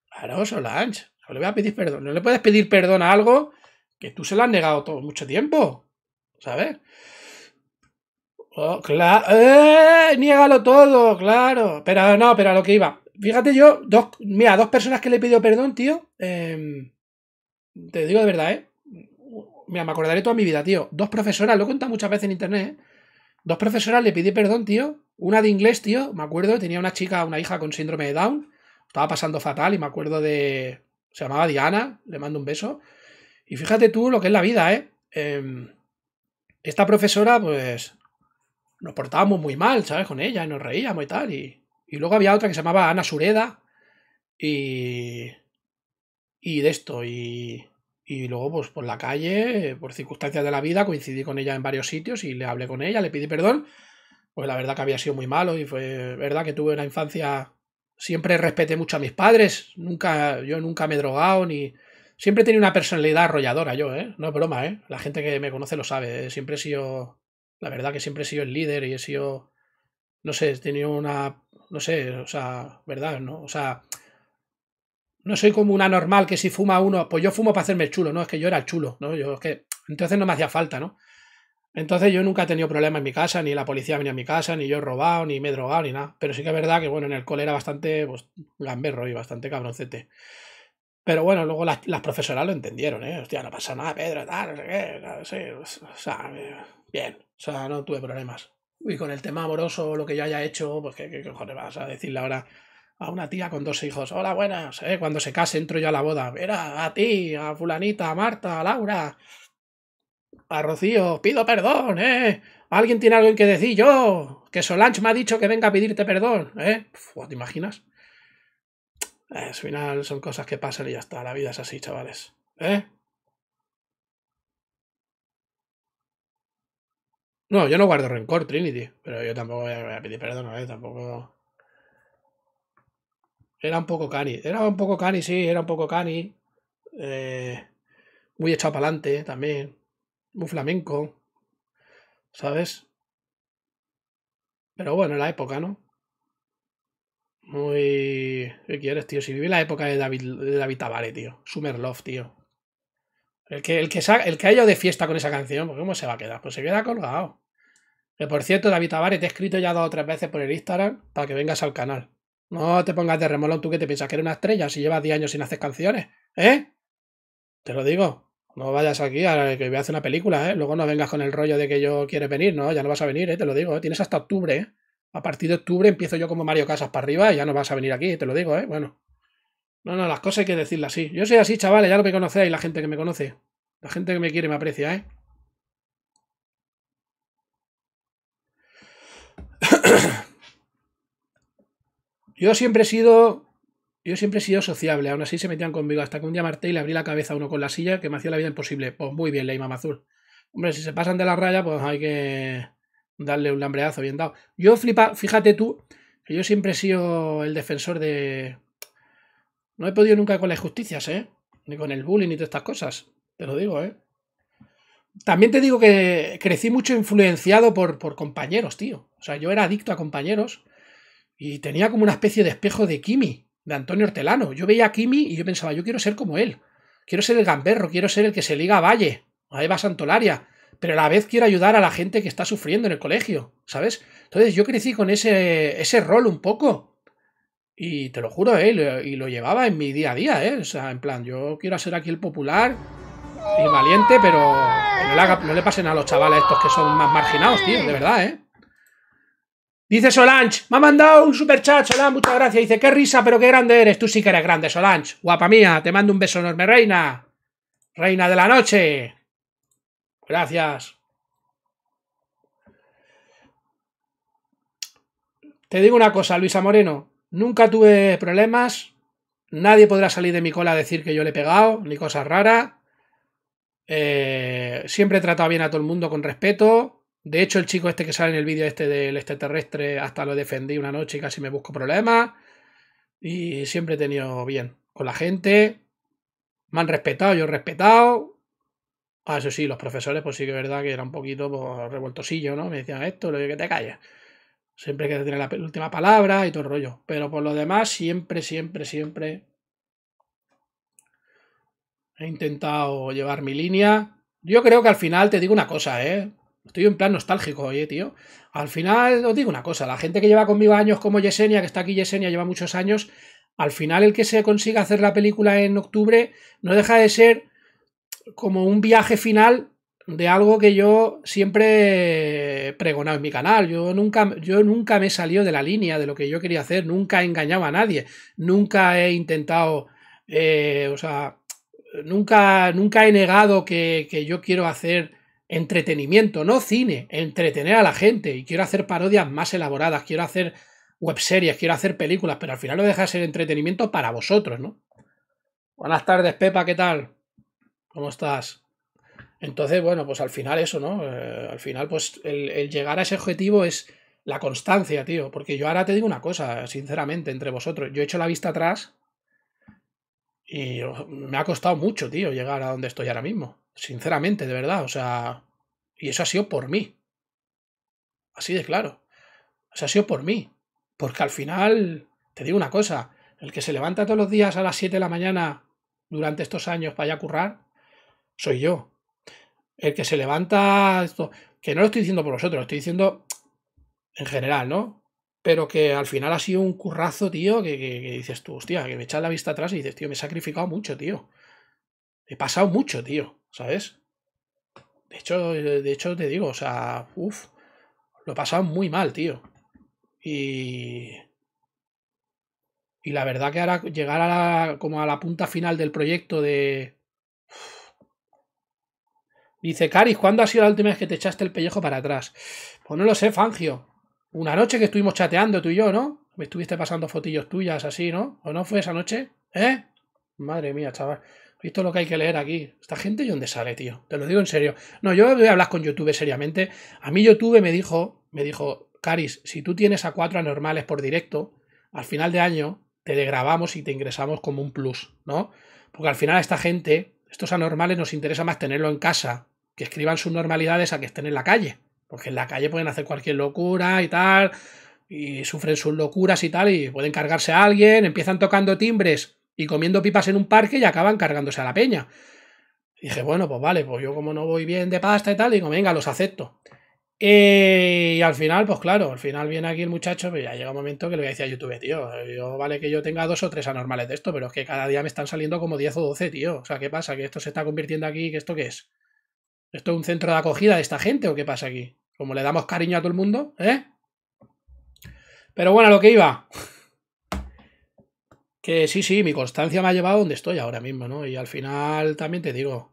Claro, Solange, no le voy a pedir perdón. No le puedes pedir perdón a algo que tú se lo has negado todo mucho tiempo, ¿sabes? Oh, ¡Eh! niégalo todo, claro. Pero no, pero a lo que iba. Fíjate yo, dos, mira, dos personas que le he pedido perdón, tío. Em, te digo de verdad, ¿eh? mira, me acordaré toda mi vida, tío. Dos profesoras, lo he contado muchas veces en internet, ¿eh? Dos profesoras le pedí perdón, tío. Una de inglés, tío, me acuerdo, tenía una chica, una hija con síndrome de Down. Estaba pasando fatal y me acuerdo de... Se llamaba Diana, le mando un beso. Y fíjate tú lo que es la vida, ¿eh? Em, esta profesora, pues, nos portábamos muy mal, ¿sabes? Con ella y nos reíamos y tal. Y, y luego había otra que se llamaba Ana Sureda. Y... Y de esto, y... Y luego, pues por la calle, por circunstancias de la vida, coincidí con ella en varios sitios y le hablé con ella, le pedí perdón. Pues la verdad que había sido muy malo y fue verdad que tuve una infancia. Siempre respeté mucho a mis padres. Nunca, yo nunca me he drogado ni. Siempre he tenido una personalidad arrolladora, yo, ¿eh? No es broma, ¿eh? La gente que me conoce lo sabe. ¿eh? Siempre he sido. La verdad que siempre he sido el líder y he sido. No sé, he tenido una. No sé, o sea, ¿verdad? ¿No? O sea, no soy como una normal que si fuma uno, pues yo fumo para hacerme chulo, no, es que yo era el chulo, ¿no? Yo es que entonces no me hacía falta, ¿no? Entonces yo nunca he tenido problemas en mi casa, ni la policía venía a mi casa, ni yo he robado, ni me he drogado, ni nada. Pero sí que es verdad que, bueno, en el cole era bastante pues, gamberro y bastante cabroncete. Pero bueno, luego las, profesoras lo entendieron, ¿eh? Hostia, no pasa nada, Pedro, tal, no sé qué, no pues, o sea, bien, o sea, no tuve problemas. Y con el tema amoroso, lo que yo haya hecho, pues qué, qué cojones vas a decirle ahora a una tía con dos hijos. Hola, buenas. Eh, cuando se case entro yo a la boda. Mira, a ti, a fulanita, a Marta, a Laura, a Rocío. Pido perdón, ¿eh? ¿Alguien tiene algo en que decir yo? Que Solange me ha dicho que venga a pedirte perdón, ¿eh? ¿Te imaginas? al final son cosas que pasan y ya está. La vida es así, chavales. ¿Eh? No, yo no guardo rencor, Trinity. Pero yo tampoco voy a pedir perdón, ¿eh? Tampoco... Era un poco cani. Era un poco cani, sí, era un poco cani. Eh, muy echado para adelante también. Muy flamenco. ¿Sabes? Pero bueno, la época, ¿no? Muy. ¿Qué quieres, tío? Si vive la época de David, de David Tavares, tío. Love, tío. El que, el, que el que ha ido de fiesta con esa canción, pues, ¿cómo se va a quedar? Pues se queda colgado. Que por cierto, David Tavares, te he escrito ya dos o tres veces por el Instagram para que vengas al canal. No te pongas de remolón tú que te piensas que eres una estrella si llevas 10 años sin hacer canciones, ¿eh? Te lo digo. No vayas aquí a que voy a hacer una película, ¿eh? Luego no vengas con el rollo de que yo quiero venir, no, ya no vas a venir, ¿eh? Te lo digo, ¿eh? tienes hasta octubre, ¿eh? A partir de octubre empiezo yo como Mario Casas para arriba y ya no vas a venir aquí, te lo digo, ¿eh? Bueno. No, no, las cosas hay que decirlas así. Yo soy así, chavales, ya lo me conocéis, la gente que me conoce. La gente que me quiere y me aprecia, ¿eh? *coughs* Yo siempre he sido. Yo siempre he sido sociable, aún así se metían conmigo, hasta que un día marté y le abrí la cabeza a uno con la silla que me hacía la vida imposible. Pues muy bien, Ley Azul Hombre, si se pasan de la raya, pues hay que darle un lambreazo bien dado. Yo flipa, fíjate tú, que yo siempre he sido el defensor de. No he podido nunca con las injusticias ¿eh? Ni con el bullying ni todas estas cosas. Te lo digo, ¿eh? También te digo que crecí mucho influenciado por, por compañeros, tío. O sea, yo era adicto a compañeros y tenía como una especie de espejo de Kimi, de Antonio Hortelano. Yo veía a Kimi y yo pensaba, yo quiero ser como él. Quiero ser el gamberro, quiero ser el que se liga a Valle, a Eva Santolaria, pero a la vez quiero ayudar a la gente que está sufriendo en el colegio, ¿sabes? Entonces yo crecí con ese, ese rol un poco. Y te lo juro, ¿eh? Y lo, llevaba en mi día a día, ¿eh? O sea, en plan, yo quiero ser aquí el popular y valiente, pero no le, no le pasen a los chavales estos que son más marginados, tío, de verdad, ¿eh? Dice Solange, me ha mandado un super chat, Solange, muchas gracias. Dice, qué risa, pero qué grande eres. Tú sí que eres grande, Solange. Guapa mía, te mando un beso enorme, reina. Reina de la noche. Gracias. Te digo una cosa, Luisa Moreno. Nunca tuve problemas. Nadie podrá salir de mi cola a decir que yo le he pegado, ni cosas raras. Eh, siempre he tratado bien a todo el mundo con respeto. De hecho, el chico este que sale en el vídeo este del extraterrestre, hasta lo defendí una noche y casi me busco problemas. Y siempre he tenido bien con la gente. Me han respetado, yo he respetado. Ah, eso sí, los profesores, pues sí que es verdad que era un poquito pues, revueltosillo, ¿no? Me decían esto, lo que te calles. Siempre que que tener la última palabra y todo el rollo. Pero por lo demás, siempre, siempre, siempre he intentado llevar mi línea. Yo creo que al final te digo una cosa, ¿eh? Estoy en plan nostálgico, oye, tío. Al final, os digo una cosa, la gente que lleva conmigo años como Yesenia, que está aquí Yesenia, lleva muchos años, al final el que se consiga hacer la película en octubre no deja de ser como un viaje final de algo que yo siempre he pregonado en mi canal. Yo nunca, yo nunca me he salido de la línea de lo que yo quería hacer, nunca he engañado a nadie, nunca he intentado, eh, o sea, nunca, nunca he negado que yo quiero hacer entretenimiento, no cine, entretener a la gente. Y quiero hacer parodias más elaboradas, quiero hacer webseries, quiero hacer películas, pero al final lo deja ser entretenimiento para vosotros, ¿no? Buenas tardes, Pepa, ¿qué tal? ¿Cómo estás? Entonces, bueno, pues al final eso, ¿no? Eh, al final, pues el llegar a ese objetivo es la constancia, tío. Porque yo ahora te digo una cosa, sinceramente, entre vosotros. Yo he hecho la vista atrás y me ha costado mucho, tío, llegar a donde estoy ahora mismo. Sinceramente, de verdad. O sea, y eso ha sido por mí. Así de claro. Eso ha sido por mí. Porque al final, te digo una cosa, el que se levanta todos los días a las 7 de la mañana durante estos años para a currar, soy yo. El que se levanta, esto, que no lo estoy diciendo por vosotros, lo estoy diciendo en general, ¿no? Pero que al final ha sido un currazo, tío, que, que dices tú, hostia, que me echas la vista atrás y dices, tío, me he sacrificado mucho, tío. He pasado mucho, tío. ¿Sabes? De hecho, de hecho te digo, o sea, uff, lo he pasado muy mal, tío. Y... Y la verdad que ahora llegar a la, como a la punta final del proyecto de... Dice, Caris, ¿cuándo ha sido la última vez que te echaste el pellejo para atrás? Pues no lo sé, Fangio. Una noche que estuvimos chateando tú y yo, ¿no? Me estuviste pasando fotillos tuyas así, ¿no? ¿O no fue esa noche? ¿Eh? Madre mía, chaval. Esto lo que hay que leer aquí. Esta gente, ¿y dónde sale, tío? Te lo digo en serio. No, yo voy a hablar con YouTube seriamente. A mí YouTube me dijo, me dijo, Caris, si tú tienes a cuatro anormales por directo, al final de año te grabamos y te ingresamos como un plus, ¿no? Porque al final a esta gente, estos anormales nos interesa más tenerlo en casa, que escriban sus normalidades a que estén en la calle. Porque en la calle pueden hacer cualquier locura y tal, y sufren sus locuras y tal, y pueden cargarse a alguien, empiezan tocando timbres y comiendo pipas en un parque y acaban cargándose a la peña. dije, bueno, pues vale, pues yo como no voy bien de pasta y tal, digo, venga, los acepto. Eh, y al final, pues claro, al final viene aquí el muchacho, pero pues ya llega un momento que le voy a decir a YouTube, tío, yo vale que yo tenga dos o tres anormales de esto, pero es que cada día me están saliendo como 10 o 12, tío. O sea, ¿qué pasa? ¿Que esto se está convirtiendo aquí? ¿Que esto qué es? ¿Esto es un centro de acogida de esta gente o qué pasa aquí? Como le damos cariño a todo el mundo, ¿eh? Pero bueno, lo que iba que sí, sí, mi constancia me ha llevado a donde estoy ahora mismo, ¿no? Y al final también te digo,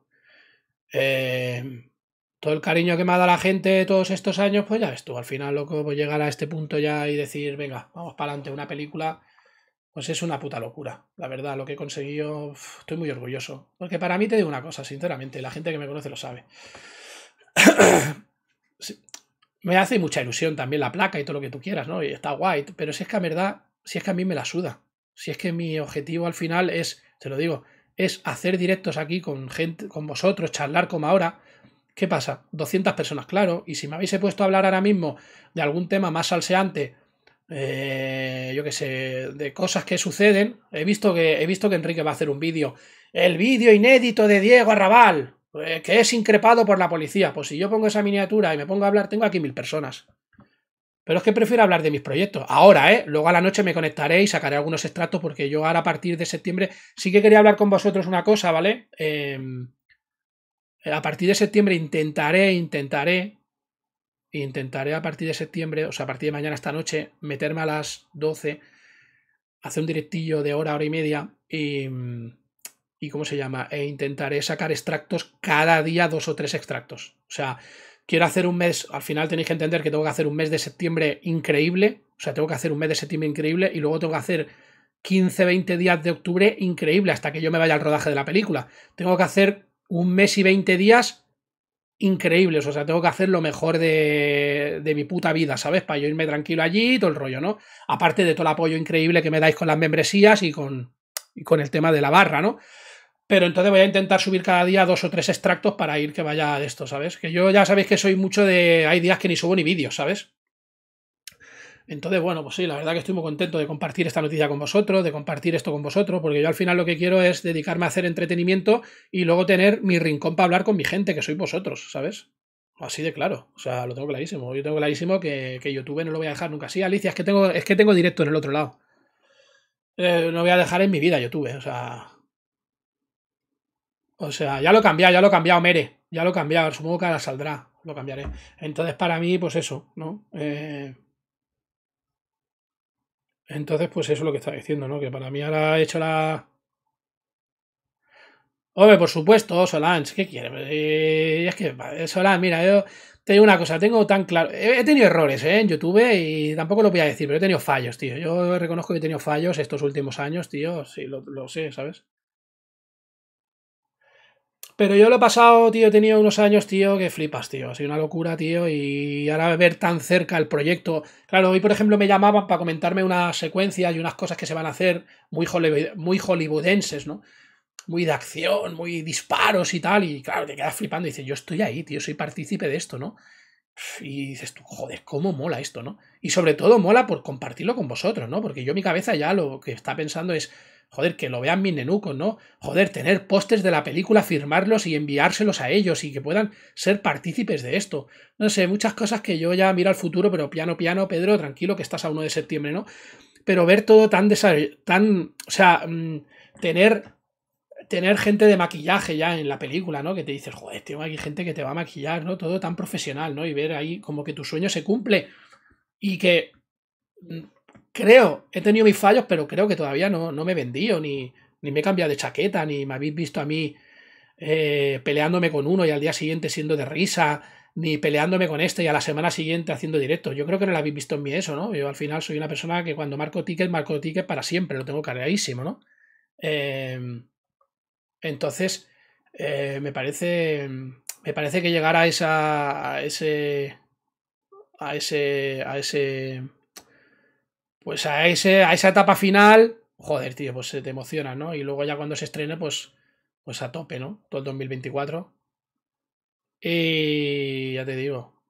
eh, todo el cariño que me ha dado la gente todos estos años, pues ya ves tú, al final, loco, a pues llegar a este punto ya y decir, venga, vamos para adelante, una película, pues es una puta locura. La verdad, lo que he conseguido, estoy muy orgulloso. Porque para mí te digo una cosa, sinceramente, la gente que me conoce lo sabe. *coughs* Me hace mucha ilusión también la placa y todo lo que tú quieras, ¿no? Y está guay, pero si es que a verdad, si es que a mí me la suda. Si es que mi objetivo al final es, te lo digo, es hacer directos aquí con gente, con vosotros, charlar como ahora. ¿Qué pasa? 200 personas, claro. Y si me habéis puesto a hablar ahora mismo de algún tema más salseante, eh, yo qué sé, de cosas que suceden, he visto que, he visto que Enrique va a hacer un vídeo. El vídeo inédito de Diego Arrabal, eh, que es increpado por la policía. Pues si yo pongo esa miniatura y me pongo a hablar, tengo aquí mil personas. Pero es que prefiero hablar de mis proyectos. Ahora, ¿eh? Luego a la noche me conectaré y sacaré algunos extractos porque yo ahora a partir de septiembre sí que quería hablar con vosotros una cosa, ¿vale? Em, a partir de septiembre intentaré, intentaré, intentaré a partir de septiembre, o sea, a partir de mañana esta noche, meterme a las 12, hacer un directillo de hora, hora y media y... Em, ¿Y cómo se llama? E intentaré sacar extractos cada día, dos o tres extractos. O sea, quiero hacer un mes, al final tenéis que entender que tengo que hacer un mes de septiembre increíble, o sea, tengo que hacer un mes de septiembre increíble y luego tengo que hacer 15, 20 días de octubre increíble hasta que yo me vaya al rodaje de la película. Tengo que hacer un mes y 20 días increíbles, o sea, tengo que hacer lo mejor de, de mi puta vida, ¿sabes? Para yo irme tranquilo allí y todo el rollo, ¿no? Aparte de todo el apoyo increíble que me dais con las membresías y con, y con el tema de la barra, ¿no? pero entonces voy a intentar subir cada día dos o tres extractos para ir que vaya de esto, ¿sabes? Que yo ya sabéis que soy mucho de... Hay días que ni subo ni vídeos, ¿sabes? Entonces, bueno, pues sí, la verdad que estoy muy contento de compartir esta noticia con vosotros, de compartir esto con vosotros, porque yo al final lo que quiero es dedicarme a hacer entretenimiento y luego tener mi rincón para hablar con mi gente, que sois vosotros, ¿sabes? Así de claro, o sea, lo tengo clarísimo. Yo tengo clarísimo que, que YouTube no lo voy a dejar nunca así. Alicia, es que tengo, es que tengo directo en el otro lado. Eh, no voy a dejar en mi vida YouTube, o sea, o sea, ya lo he cambiado, ya lo he cambiado, Mere. Ya lo he cambiado, supongo que ahora saldrá. Lo cambiaré. Entonces, para mí, pues eso, ¿no? Eh, entonces, pues eso es lo que está diciendo, ¿no? Que para mí ahora he hecho la. Hombre, por supuesto, Solange, ¿qué quiere? es que, eh, Solange, mira, yo te una cosa, tengo tan claro. He tenido errores ¿eh? en YouTube y tampoco lo voy a decir, pero he tenido fallos, tío. Yo reconozco que he tenido fallos estos últimos años, tío. Sí, lo sé, ¿sabes? Pero yo lo he pasado, tío, he tenido unos años, tío, que flipas, tío. Ha sido una locura, tío. Y ahora ver tan cerca el proyecto. Claro, hoy, por ejemplo, me llamaban para comentarme una secuencia y unas cosas que se van a hacer muy, muy hollywoodenses, ¿no? Muy de acción, muy disparos y tal. Y claro, te quedas flipando y dices, yo estoy ahí, tío, soy partícipe de esto, ¿no? Y dices tú, joder, cómo mola esto, ¿no? Y sobre todo mola por compartirlo con vosotros, ¿no? Porque yo mi cabeza ya lo que está pensando es, Joder, que lo vean mis nenucos, ¿no? Joder, tener pósters de la película, firmarlos y enviárselos a ellos y que puedan ser partícipes de esto. No sé, muchas cosas que yo ya miro al futuro, pero piano, piano, Pedro, tranquilo que estás a 1 de septiembre, ¿no? Pero ver todo tan tan, o sea, mm, tener tener gente de maquillaje ya en la película, ¿no? Que te dices, joder, tengo aquí gente que te va a maquillar, ¿no? Todo tan profesional, ¿no? Y ver ahí como que tu sueño se cumple y que creo, he tenido mis fallos, pero creo que todavía no, me he vendido, ni, me he cambiado de chaqueta, ni me habéis visto a mí eh, peleándome con uno y al día siguiente siendo de risa, ni peleándome con este y a la semana siguiente haciendo directo. Yo creo que no lo habéis visto en mí eso, ¿no? Yo al final soy una persona que cuando marco ticket, marco ticket para siempre, lo tengo cargadísimo, ¿no? Em, entonces, eh, me parece. Me parece que llegar a esa. ese. a ese. a ese pues a, ese, a esa etapa final, joder, tío, pues se te emociona, ¿no? Y luego ya cuando se estrene, pues, pues a tope, ¿no? Todo el 2024. Y ya te digo,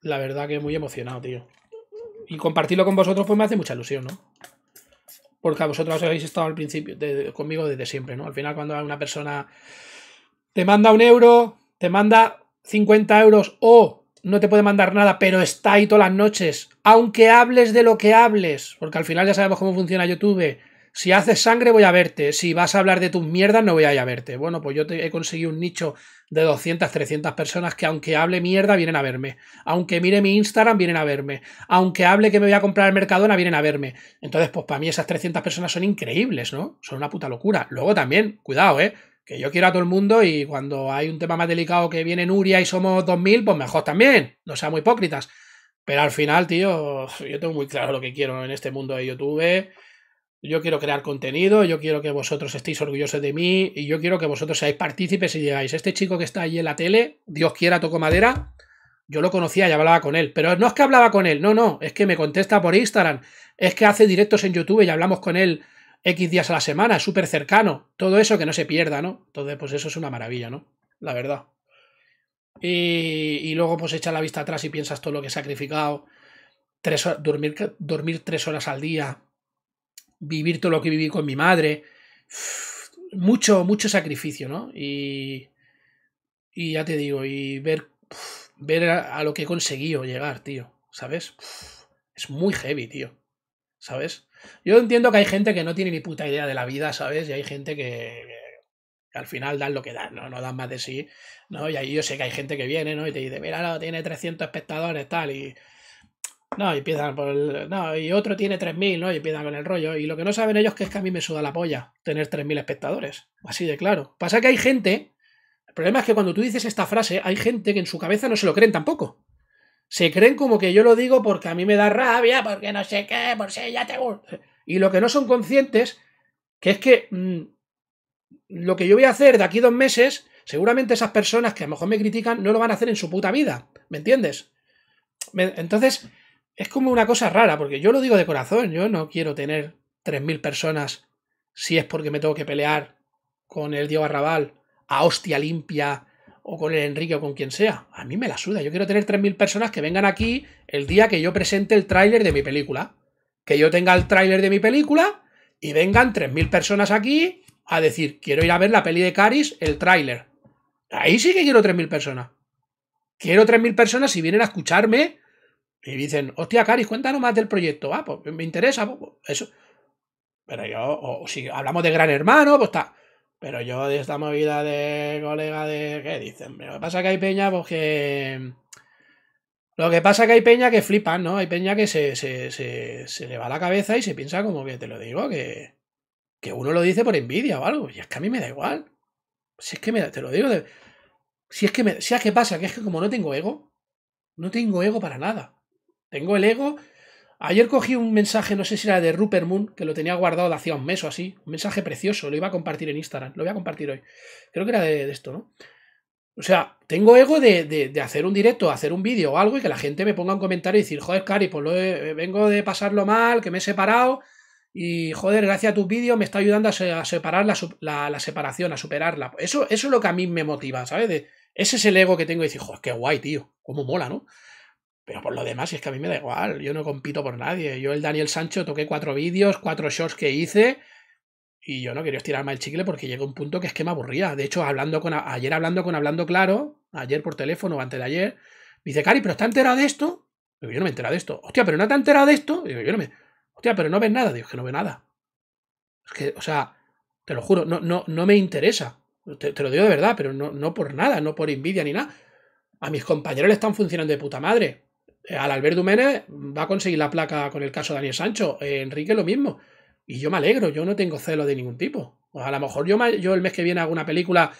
la verdad que muy emocionado, tío. Y compartirlo con vosotros pues me hace mucha ilusión, ¿no? Porque a vosotros habéis estado al principio conmigo desde siempre, ¿no? Al final cuando una persona te manda un euro, te manda 50 euros o no te puede mandar nada, pero está ahí todas las noches. Aunque hables de lo que hables, porque al final ya sabemos cómo funciona YouTube. Si haces sangre voy a verte, si vas a hablar de tus mierdas no voy a ir a verte. Bueno, pues yo te he conseguido un nicho de 200, 300 personas que aunque hable mierda vienen a verme. Aunque mire mi Instagram vienen a verme. Aunque hable que me voy a comprar el Mercadona vienen a verme. Entonces, pues para mí esas 300 personas son increíbles, ¿no? Son una puta locura. Luego también, cuidado, ¿eh? que yo quiero a todo el mundo y cuando hay un tema más delicado que viene Nuria y somos 2000, pues mejor también, no seamos hipócritas. Pero al final, tío, *laughs* yo tengo muy claro lo que quiero en este mundo de YouTube. Yo quiero crear contenido, yo quiero que vosotros estéis orgullosos de mí y yo quiero que vosotros seáis partícipes y digáis, este chico que está ahí en la tele, Dios quiera, toco madera, yo lo conocía y hablaba con él, pero no es que hablaba con él, no, no, es que me contesta por Instagram, es que hace directos en YouTube y hablamos con él X días a la semana, súper cercano. Todo eso que no se pierda, ¿no? Entonces, pues eso es una maravilla, ¿no? La verdad. Y, luego, pues echa la vista atrás y piensas todo lo que he sacrificado. Tres, dormir, dormir tres horas al día. Vivir todo lo que viví con mi madre. Mucho, mucho sacrificio, ¿no? Y, y ya te digo, y ver, ver a, lo que he conseguido llegar, tío. ¿Sabes? Es muy heavy, tío. ¿Sabes? Yo entiendo que hay gente que no tiene ni puta idea de la vida, ¿sabes? Y hay gente que, al final dan lo que dan, ¿no? No dan más de sí, ¿no? Y ahí yo sé que hay gente que viene, ¿no? Y te dice, mira, no, tiene 300 espectadores, tal, y... No, y empiezan por el... No, y otro tiene 3.000, ¿no? Y empiezan con el rollo. Y lo que no saben ellos que es que a mí me suda la polla tener 3.000 espectadores. Así de claro. Pasa que hay gente... El problema es que cuando tú dices esta frase, hay gente que en su cabeza no se lo creen tampoco se creen como que yo lo digo porque a mí me da rabia, porque no sé qué, por si ya te gusta. Y lo que no son conscientes, que es que mm, lo que yo voy a hacer de aquí dos meses, seguramente esas personas que a lo mejor me critican no lo van a hacer en su puta vida. ¿Me entiendes? entonces, es como una cosa rara, porque yo lo digo de corazón, yo no quiero tener 3.000 personas si es porque me tengo que pelear con el Diego Arrabal a hostia limpia o con el Enrique o con quien sea. A mí me la suda. Yo quiero tener 3.000 personas que vengan aquí el día que yo presente el tráiler de mi película. Que yo tenga el tráiler de mi película y vengan 3.000 personas aquí a decir, quiero ir a ver la peli de Caris, el tráiler. Ahí sí que quiero 3.000 personas. Quiero 3.000 personas si vienen a escucharme y dicen, hostia, Caris, cuéntanos más del proyecto. Ah, pues me interesa. Pues, pues, eso. Pero yo, o si hablamos de Gran Hermano, pues está. Pero yo de esta movida de colega de... ¿Qué dicen? Lo que pasa que hay peña porque... Pues, lo que pasa que hay peña que flipan, ¿no? Hay peña que se, se, se, se le va la cabeza y se piensa como que te lo digo, que, que uno lo dice por envidia o algo. Y es que a mí me da igual. Si es que me da, te lo digo. si es que me, si es que pasa, que es que como no tengo ego, no tengo ego para nada. Tengo el ego Ayer cogí un mensaje, no sé si era de Rupert Moon, que lo tenía guardado de hacía un mes o así. Un mensaje precioso, lo iba a compartir en Instagram. Lo voy a compartir hoy. Creo que era de, esto, ¿no? O sea, tengo ego de, de, hacer un directo, hacer un vídeo o algo y que la gente me ponga un comentario y decir, joder, Cari, pues eh, vengo de pasarlo mal, que me he separado y, joder, gracias a tus vídeos me está ayudando a, separar la, la, separación, a superarla. Eso, eso es lo que a mí me motiva, ¿sabes? ese es el ego que tengo y decir, joder, qué guay, tío, cómo mola, ¿no? Pero por lo demás, es que a mí me da igual, yo no compito por nadie. Yo el Daniel Sancho toqué cuatro vídeos, cuatro shows que hice, y yo no quería estirarme el chicle porque a un punto que es que me aburría. De hecho, hablando con ayer hablando con Hablando Claro, ayer por teléfono o antes de ayer, me dice, Cari, ¿pero está enterado de esto? yo no me he enterado de esto. Hostia, ¿pero no te has enterado de esto? yo no me... Hostia, ¿pero no ves nada? Digo, que no ve nada. Es que, o sea, te lo juro, no, no, no me interesa. Te, lo digo de verdad, pero no, no por nada, no por envidia ni nada. A mis compañeros le están funcionando de puta madre. Eh, al Albert va a conseguir la placa con el caso de Daniel Sancho. Eh, Enrique lo mismo. Y yo me alegro, yo no tengo celo de ningún tipo. O a lo mejor yo, yo el mes que viene hago una película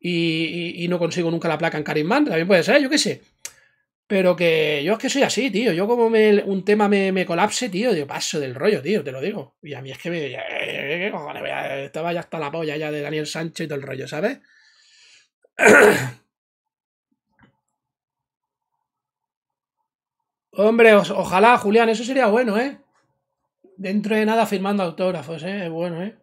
y, no consigo nunca la placa en Carimán, también puede ser, yo qué sé. Pero que yo es que soy así, tío. Yo como un tema me, colapse, tío, yo paso del rollo, tío, te lo digo. Y a mí es que me... ¿Qué eh, Estaba ya hasta la polla ya de Daniel Sancho y todo el rollo, ¿sabes? *clears throat* Hombre, ojalá, Julián, eso sería bueno, ¿eh? Dentro de nada firmando autógrafos, ¿eh? Es bueno, ¿eh?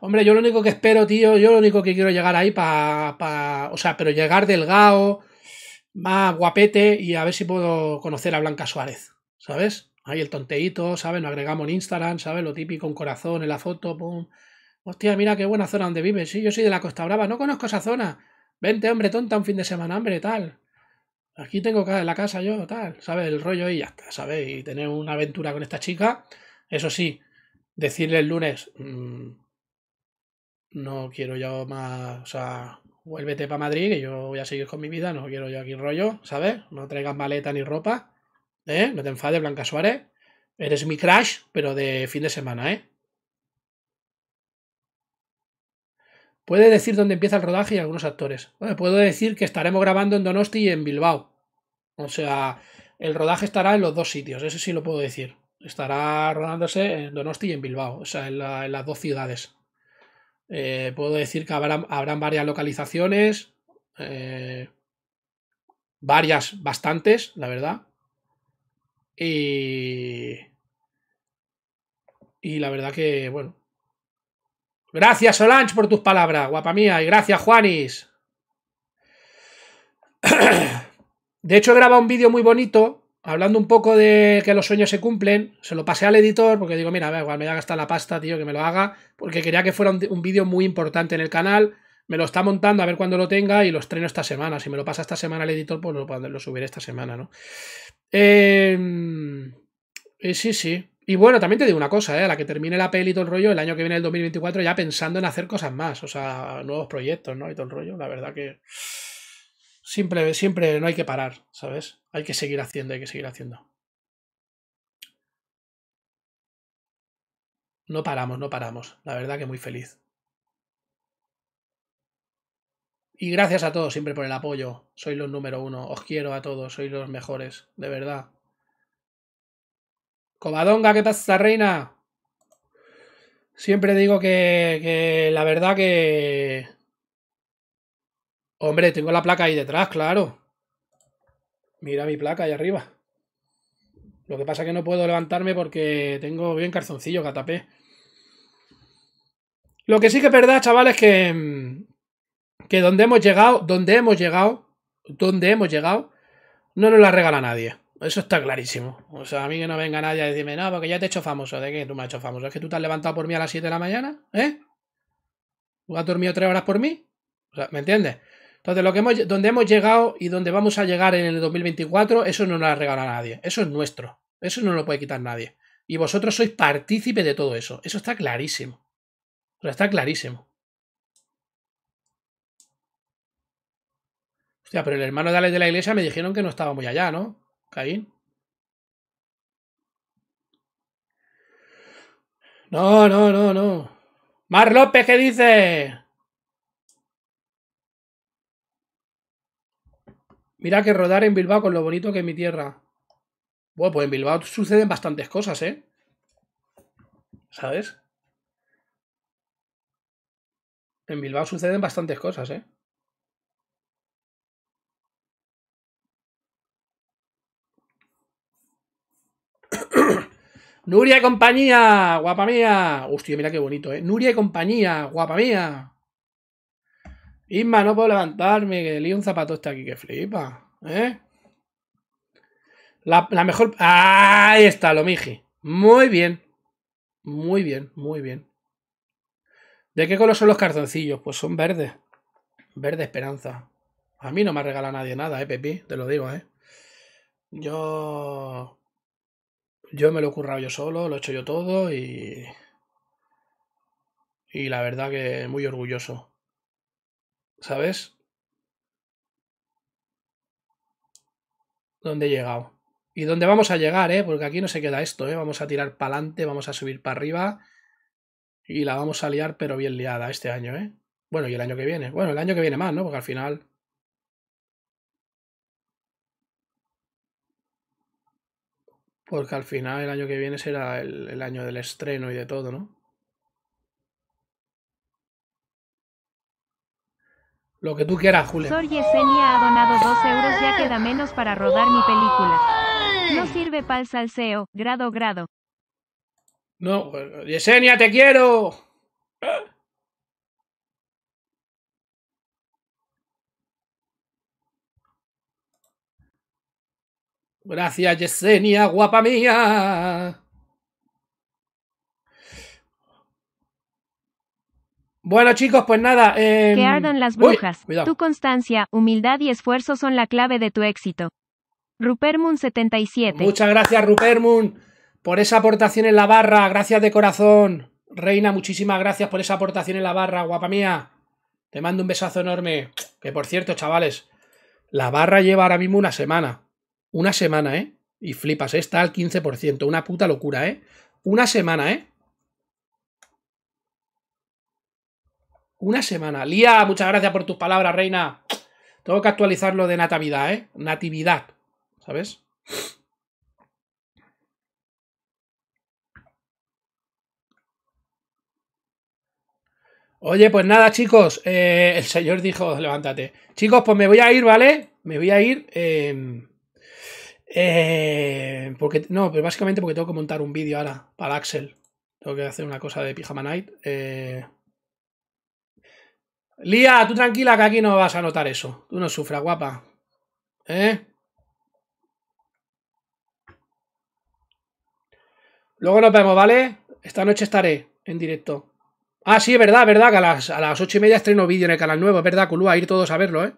Hombre, yo lo único que espero, tío, yo lo único que quiero llegar ahí para... o sea, pero llegar delgado, más guapete y a ver si puedo conocer a Blanca Suárez, ¿sabes? Ahí el tonteíto, ¿sabes? Nos agregamos en Instagram, ¿sabes? Lo típico, un corazón en la foto, pum. Hostia, mira qué buena zona donde vives. Sí, yo soy de la Costa Brava, no conozco esa zona. Vente, hombre, tonta, un fin de semana, hombre, tal aquí tengo la casa yo, tal, ¿sabes? El rollo y ya está, ¿sabes? Y tener una aventura con esta chica, eso sí, decirle el lunes, mm, no quiero yo más, o sea, vuélvete para Madrid, que yo voy a seguir con mi vida, no quiero yo aquí rollo, ¿sabes? No traigas maleta ni ropa, ¿eh? No te enfades, Blanca Suárez, eres mi crash, pero de fin de semana, ¿eh? Puede decir dónde empieza el rodaje y algunos actores. puedo decir que estaremos grabando en Donosti y en Bilbao. O sea, el rodaje estará en los dos sitios, eso sí lo puedo decir. Estará rodándose en Donosti y en Bilbao, o sea, en, las dos ciudades. Eh, puedo decir que habrá, habrán varias localizaciones, eh, varias, bastantes, la verdad. Y, y la verdad que, bueno, Gracias, Solange, por tus palabras, guapa mía. Y gracias, Juanis. *clears throat* De hecho, he grabado un vídeo muy bonito, hablando un poco de que los sueños se cumplen. Se lo pasé al editor porque digo, mira, a ver, igual me voy a gastar la pasta, tío, que me lo haga. Porque quería que fuera un, vídeo muy importante en el canal. Me lo está montando a ver cuándo lo tenga y lo estreno esta semana. Si me lo pasa esta semana al editor, pues lo, subiré esta semana, ¿no? Em, eh sí, sí. Y bueno, también te digo una cosa, ¿eh? a la que termine la peli y todo el rollo, el año que viene, el 2024, ya pensando en hacer cosas más, o sea, nuevos proyectos, ¿no? Y todo el rollo, la verdad que siempre, siempre no hay que parar, ¿sabes? Hay que seguir haciendo, hay que seguir haciendo. No paramos, no paramos. La verdad que muy feliz. Y gracias a todos siempre por el apoyo. Sois los número uno. Os quiero a todos. Sois los mejores. De verdad. Covadonga, ¿qué pasa, reina? Siempre digo que, que la verdad que... Hombre, tengo la placa ahí detrás, claro. Mira mi placa ahí arriba. Lo que pasa es que no puedo levantarme porque tengo bien carzoncillo, catapé. Lo que sí que es verdad, chavales, que, que donde hemos llegado, donde hemos llegado, donde hemos llegado, no nos la regala nadie. Eso está clarísimo. O sea, a mí que no venga nadie a decirme, no, porque ya te he hecho famoso. ¿De qué tú me has hecho famoso? ¿Es que tú te has levantado por mí a las 7 de la mañana? ¿Eh? ¿Tú has dormido 3 horas por mí? O sea, ¿me entiendes? Entonces, lo que hemos, donde hemos llegado y donde vamos a llegar en el 2024, eso no nos lo ha regalado nadie. Eso es nuestro. Eso no lo puede quitar nadie. Y vosotros sois partícipes de todo eso. Eso está clarísimo. O sea, está clarísimo. Hostia, pero el hermano de Alex de la iglesia me dijeron que no estaba muy allá, ¿no? Caín. No, no, no, no. Mar López, ¿qué dice? Mira que rodar en Bilbao con lo bonito que es mi tierra. Bueno, pues en Bilbao suceden bastantes cosas, ¿eh? ¿Sabes? En Bilbao suceden bastantes cosas, ¿eh? Nuria y compañía, guapa mía. Hostia, mira qué bonito, ¿eh? Nuria y compañía, guapa mía. Isma, no puedo levantarme, que un zapato está aquí, que flipa, ¿eh? La, mejor... Ahí está, lo miji. Muy bien. Muy bien, muy bien. ¿De qué color son los cartoncillos? Pues son verdes. Verde esperanza. A mí no me ha regalado nadie nada, eh, Pepi. Te lo digo, eh. Yo yo me lo he currado yo solo, lo he hecho yo todo y. Y la verdad que muy orgulloso. ¿Sabes? ¿Dónde he llegado? Y dónde vamos a llegar, ¿eh? Porque aquí no se queda esto, ¿eh? Vamos a tirar para adelante, vamos a subir para arriba. Y la vamos a liar, pero bien liada este año, ¿eh? Bueno, y el año que viene. Bueno, el año que viene más, ¿no? Porque al final Porque al final el año que viene será el, el año del estreno y de todo, ¿no? Lo que tú quieras, Julio. Sor Yesenia ha donado 2 euros, ya queda menos para rodar mi película. No sirve para el salseo, grado, grado. No, pues, Yesenia, te quiero. Gracias, Yesenia, guapa mía. Bueno, chicos, pues nada. Em, que ardan las brujas. tu constancia, humildad y esfuerzo son la clave de tu éxito. Rupermun77. Muchas gracias, Rupermun, por esa aportación en la barra. Gracias de corazón. Reina, muchísimas gracias por esa aportación en la barra, guapa mía. Te mando un besazo enorme. Que por cierto, chavales, la barra lleva ahora mismo una semana. Una semana, ¿eh? Y flipas, ¿eh? está al 15%. Una puta locura, ¿eh? Una semana, ¿eh? Una semana. Lía, muchas gracias por tus palabras, reina. Tengo que actualizar lo de natividad, ¿eh? Natividad. ¿Sabes? Oye, pues nada, chicos. Eh, el señor dijo, levántate. Chicos, pues me voy a ir, ¿vale? Me voy a ir. Eh, eh, porque, no, pero básicamente porque tengo que montar un vídeo ahora para Axel. Tengo que hacer una cosa de Pijama Night. Eh... Lía, tú tranquila que aquí no vas a notar eso. Tú no sufras, guapa. ¿Eh? Luego nos vemos, ¿vale? Esta noche estaré en directo. Ah, sí, es verdad, es verdad, que a las, a las ocho y media estreno vídeo en el canal nuevo, es verdad, Culúa, ir todos a verlo, ¿eh?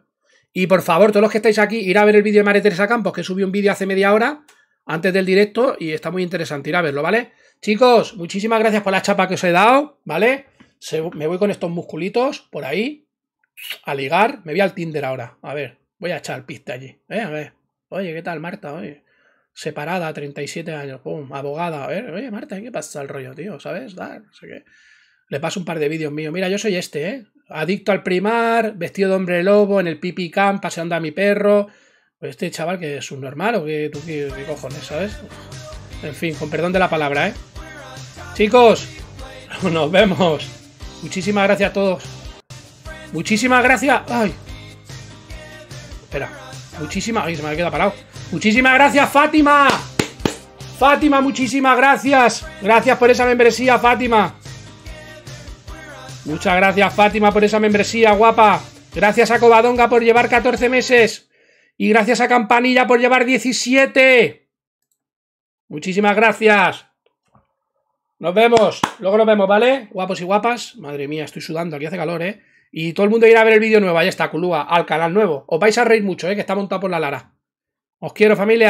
Y por favor, todos los que estáis aquí, ir a ver el vídeo de María Teresa Campos, que subí un vídeo hace media hora, antes del directo, y está muy interesante ir a verlo, ¿vale? Chicos, muchísimas gracias por la chapa que os he dado, ¿vale? me voy con estos musculitos por ahí, a ligar. Me voy al Tinder ahora, a ver, voy a echar piste allí, ¿eh? A ver. Oye, ¿qué tal, Marta? Oye separada, 37 años, pum, abogada. A ver, oye, Marta, ¿qué pasa el rollo, tío? ¿Sabes? Dar, qué. Le paso un par de vídeos míos. Mira, yo soy este, ¿eh? adicto al primar, vestido de hombre lobo, en el pipi camp, paseando a mi perro. Pues este chaval que es un normal o tú qué, qué cojones, ¿sabes? En fin, con perdón de la palabra, ¿eh? Chicos, *laughs* nos vemos. Muchísimas gracias a todos. Muchísimas gracias. Ay. Espera. Muchísimas. Ay, se me ha quedado parado. Muchísimas gracias, Fátima. Fátima, muchísimas gracias. Gracias por esa membresía, Fátima. Muchas gracias, Fátima, por esa membresía, guapa. Gracias a cobadonga por llevar 14 meses. Y gracias a Campanilla por llevar 17. Muchísimas gracias. Nos vemos. Luego nos vemos, ¿vale? Guapos y guapas. Madre mía, estoy sudando. Aquí hace calor, ¿eh? Y todo el mundo irá a ver el vídeo nuevo. Ahí está, Culúa. Al canal nuevo. Os vais a reír mucho, ¿eh? Que está montado por la Lara. Os quiero, familia.